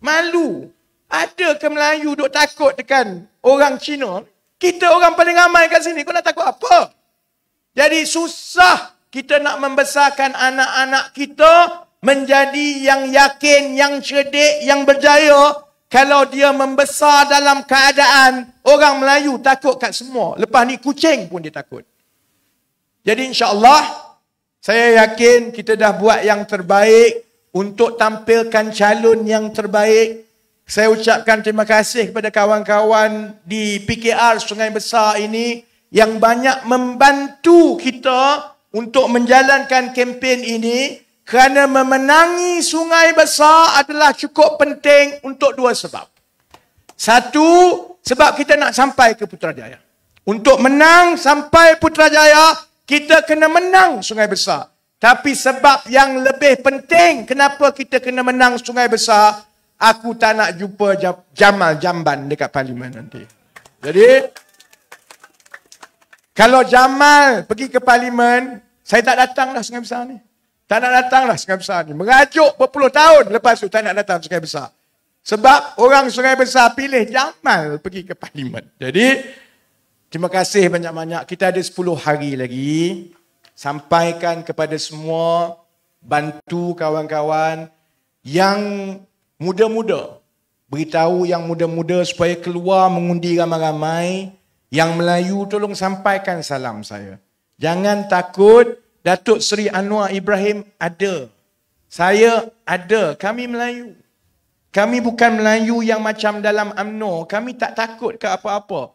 Malu. Adakah Melayu duk takut dengan orang Cina? Kita orang paling ramai kat sini. Kau nak takut apa? Jadi susah kita nak membesarkan anak-anak kita menjadi yang yakin, yang cerdik, yang berjaya kalau dia membesar dalam keadaan orang Melayu takut kat semua. Lepas ni kucing pun dia takut. Jadi insyaAllah, saya yakin kita dah buat yang terbaik untuk tampilkan calon yang terbaik. Saya ucapkan terima kasih kepada kawan-kawan di PKR Sungai Besar ini yang banyak membantu kita untuk menjalankan kempen ini kerana memenangi sungai besar adalah cukup penting untuk dua sebab. Satu, sebab kita nak sampai ke Putrajaya. Untuk menang sampai Putrajaya, kita kena menang sungai besar. Tapi sebab yang lebih penting kenapa kita kena menang sungai besar, aku tak nak jumpa Jamal Jamban dekat parlimen nanti. Jadi, kalau Jamal pergi ke parlimen, saya tak datang dah sungai besar ni. Tak nak datanglah Sungai Besar ni. Merajuk berpuluh tahun lepas tu tak nak datang Sungai Besar. Sebab orang Sungai Besar pilih Jamal pergi ke parlimen. Jadi, terima kasih banyak-banyak. Kita ada 10 hari lagi. Sampaikan kepada semua. Bantu kawan-kawan yang muda-muda. Beritahu yang muda-muda supaya keluar mengundi ramai-ramai. Yang Melayu tolong sampaikan salam saya. Jangan takut. Datuk Seri Anwar Ibrahim ada. Saya ada. Kami Melayu. Kami bukan Melayu yang macam dalam UMNO. Kami tak takut ke apa-apa.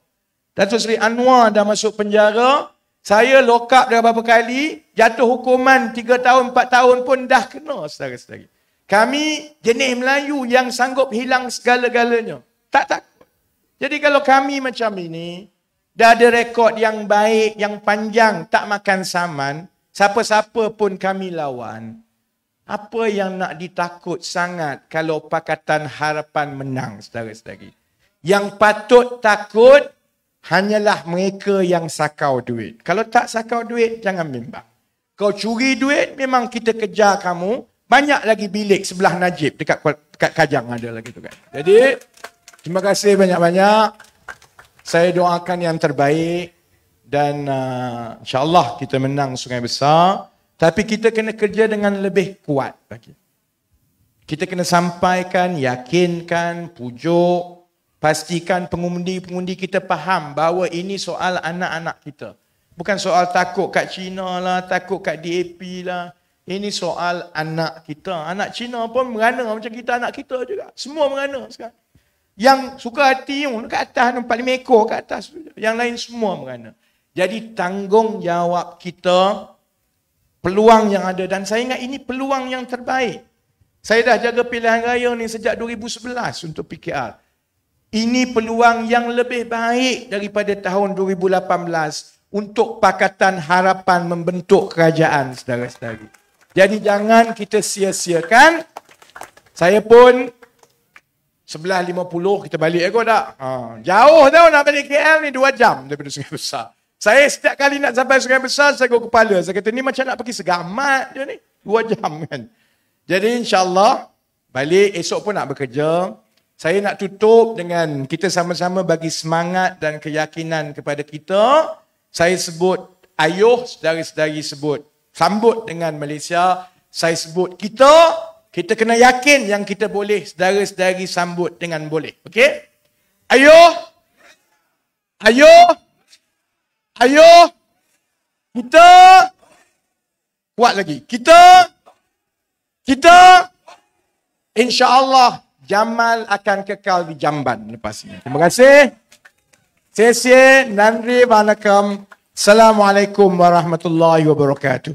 Datuk Seri Anwar dah masuk penjara. Saya lokap dah beberapa kali. Jatuh hukuman 3 tahun, 4 tahun pun dah kena saudara-saudari. Kami jenis Melayu yang sanggup hilang segala-galanya. Tak takut. Jadi kalau kami macam ini, dah ada rekod yang baik, yang panjang, tak makan saman, Siapa-siapa pun kami lawan. Apa yang nak ditakut sangat kalau Pakatan Harapan menang, saudara-saudari? Yang patut takut hanyalah mereka yang sakau duit. Kalau tak sakau duit, jangan bimbang. Kau curi duit, memang kita kejar kamu. Banyak lagi bilik sebelah Najib dekat, dekat Kajang ada lagi tu kan. Jadi, terima kasih banyak-banyak. Saya doakan yang terbaik dan uh, insyaallah kita menang sungai besar tapi kita kena kerja dengan lebih kuat lagi kita kena sampaikan yakinkan pujuk pastikan pengundi-pengundi kita faham bahawa ini soal anak-anak kita bukan soal takut kat China lah takut kat DAP lah ini soal anak kita anak China pun merana macam kita anak kita juga semua merana sekarang yang suka hati yang kat atas yang paling mekor kat atas yang lain semua merana jadi tanggungjawab kita peluang yang ada dan saya ingat ini peluang yang terbaik. Saya dah jaga pilihan raya ni sejak 2011 untuk PKR. Ini peluang yang lebih baik daripada tahun 2018 untuk Pakatan Harapan membentuk kerajaan saudara-saudari. Jadi jangan kita sia-siakan. Saya pun 11.50 kita balik ego dah Ha, jauh tau nak balik KL ni 2 jam daripada Sungai Besar. Saya setiap kali nak sampai sungai besar, saya go kepala. Saya kata, ni macam nak pergi segamat je ni. Dua jam kan. Jadi insyaAllah, balik esok pun nak bekerja. Saya nak tutup dengan kita sama-sama bagi semangat dan keyakinan kepada kita. Saya sebut ayuh, sedari-sedari sebut. Sambut dengan Malaysia. Saya sebut kita, kita kena yakin yang kita boleh sedari-sedari sambut dengan boleh. Okey? Ayuh! Ayuh! Ayo kita kuat lagi. Kita kita insya-Allah Jamal akan kekal di Jamban lepas ini. Terima kasih. Sesi Nandri Banakam. Assalamualaikum warahmatullahi wabarakatuh.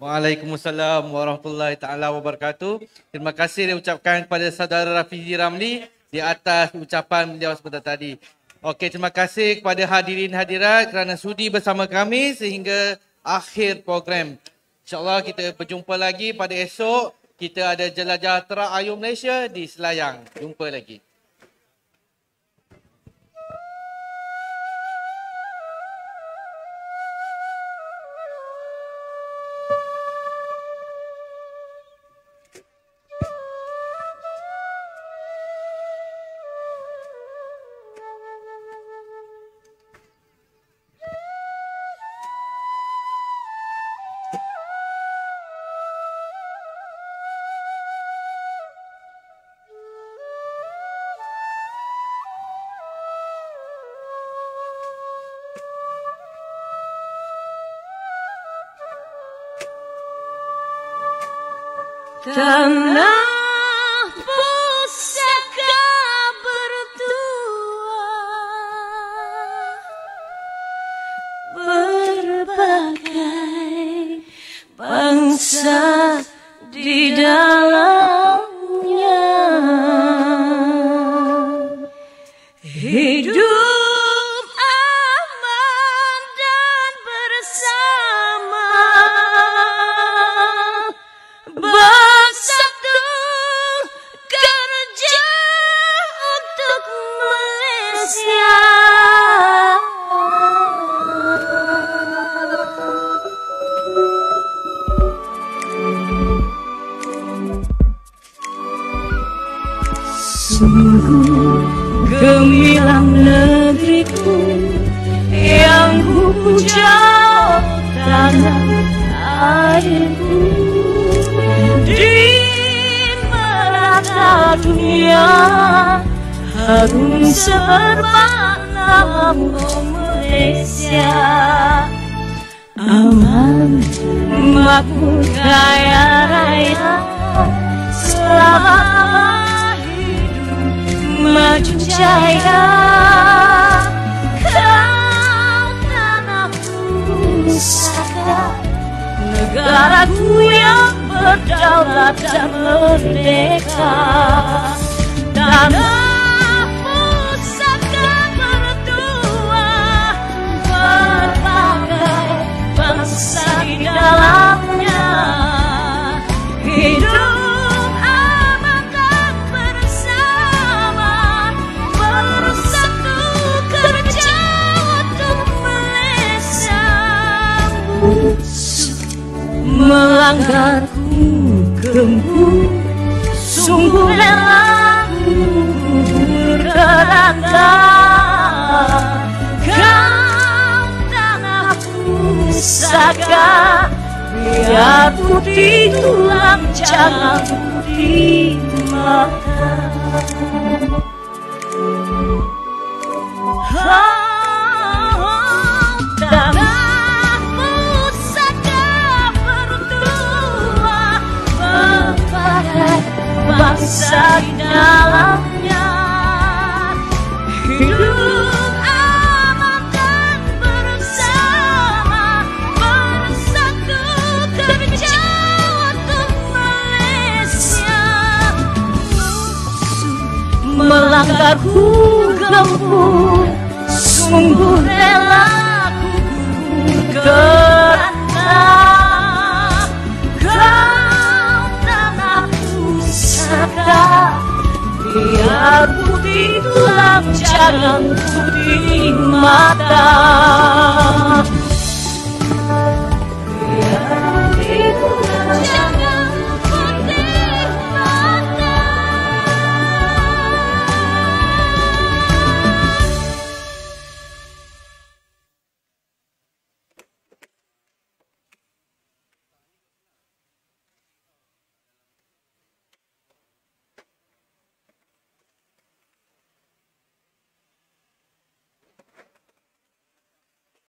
Waalaikumsalam warahmatullahi taala wabarakatuh. Terima kasih diucapkan kepada saudara Rafizi Ramli di atas ucapan beliau sebentar tadi. Okey, terima kasih kepada hadirin hadirat kerana sudi bersama kami sehingga akhir program. InsyaAllah kita berjumpa lagi pada esok. Kita ada Jelajah Tera Ayu Malaysia di Selayang. Jumpa lagi.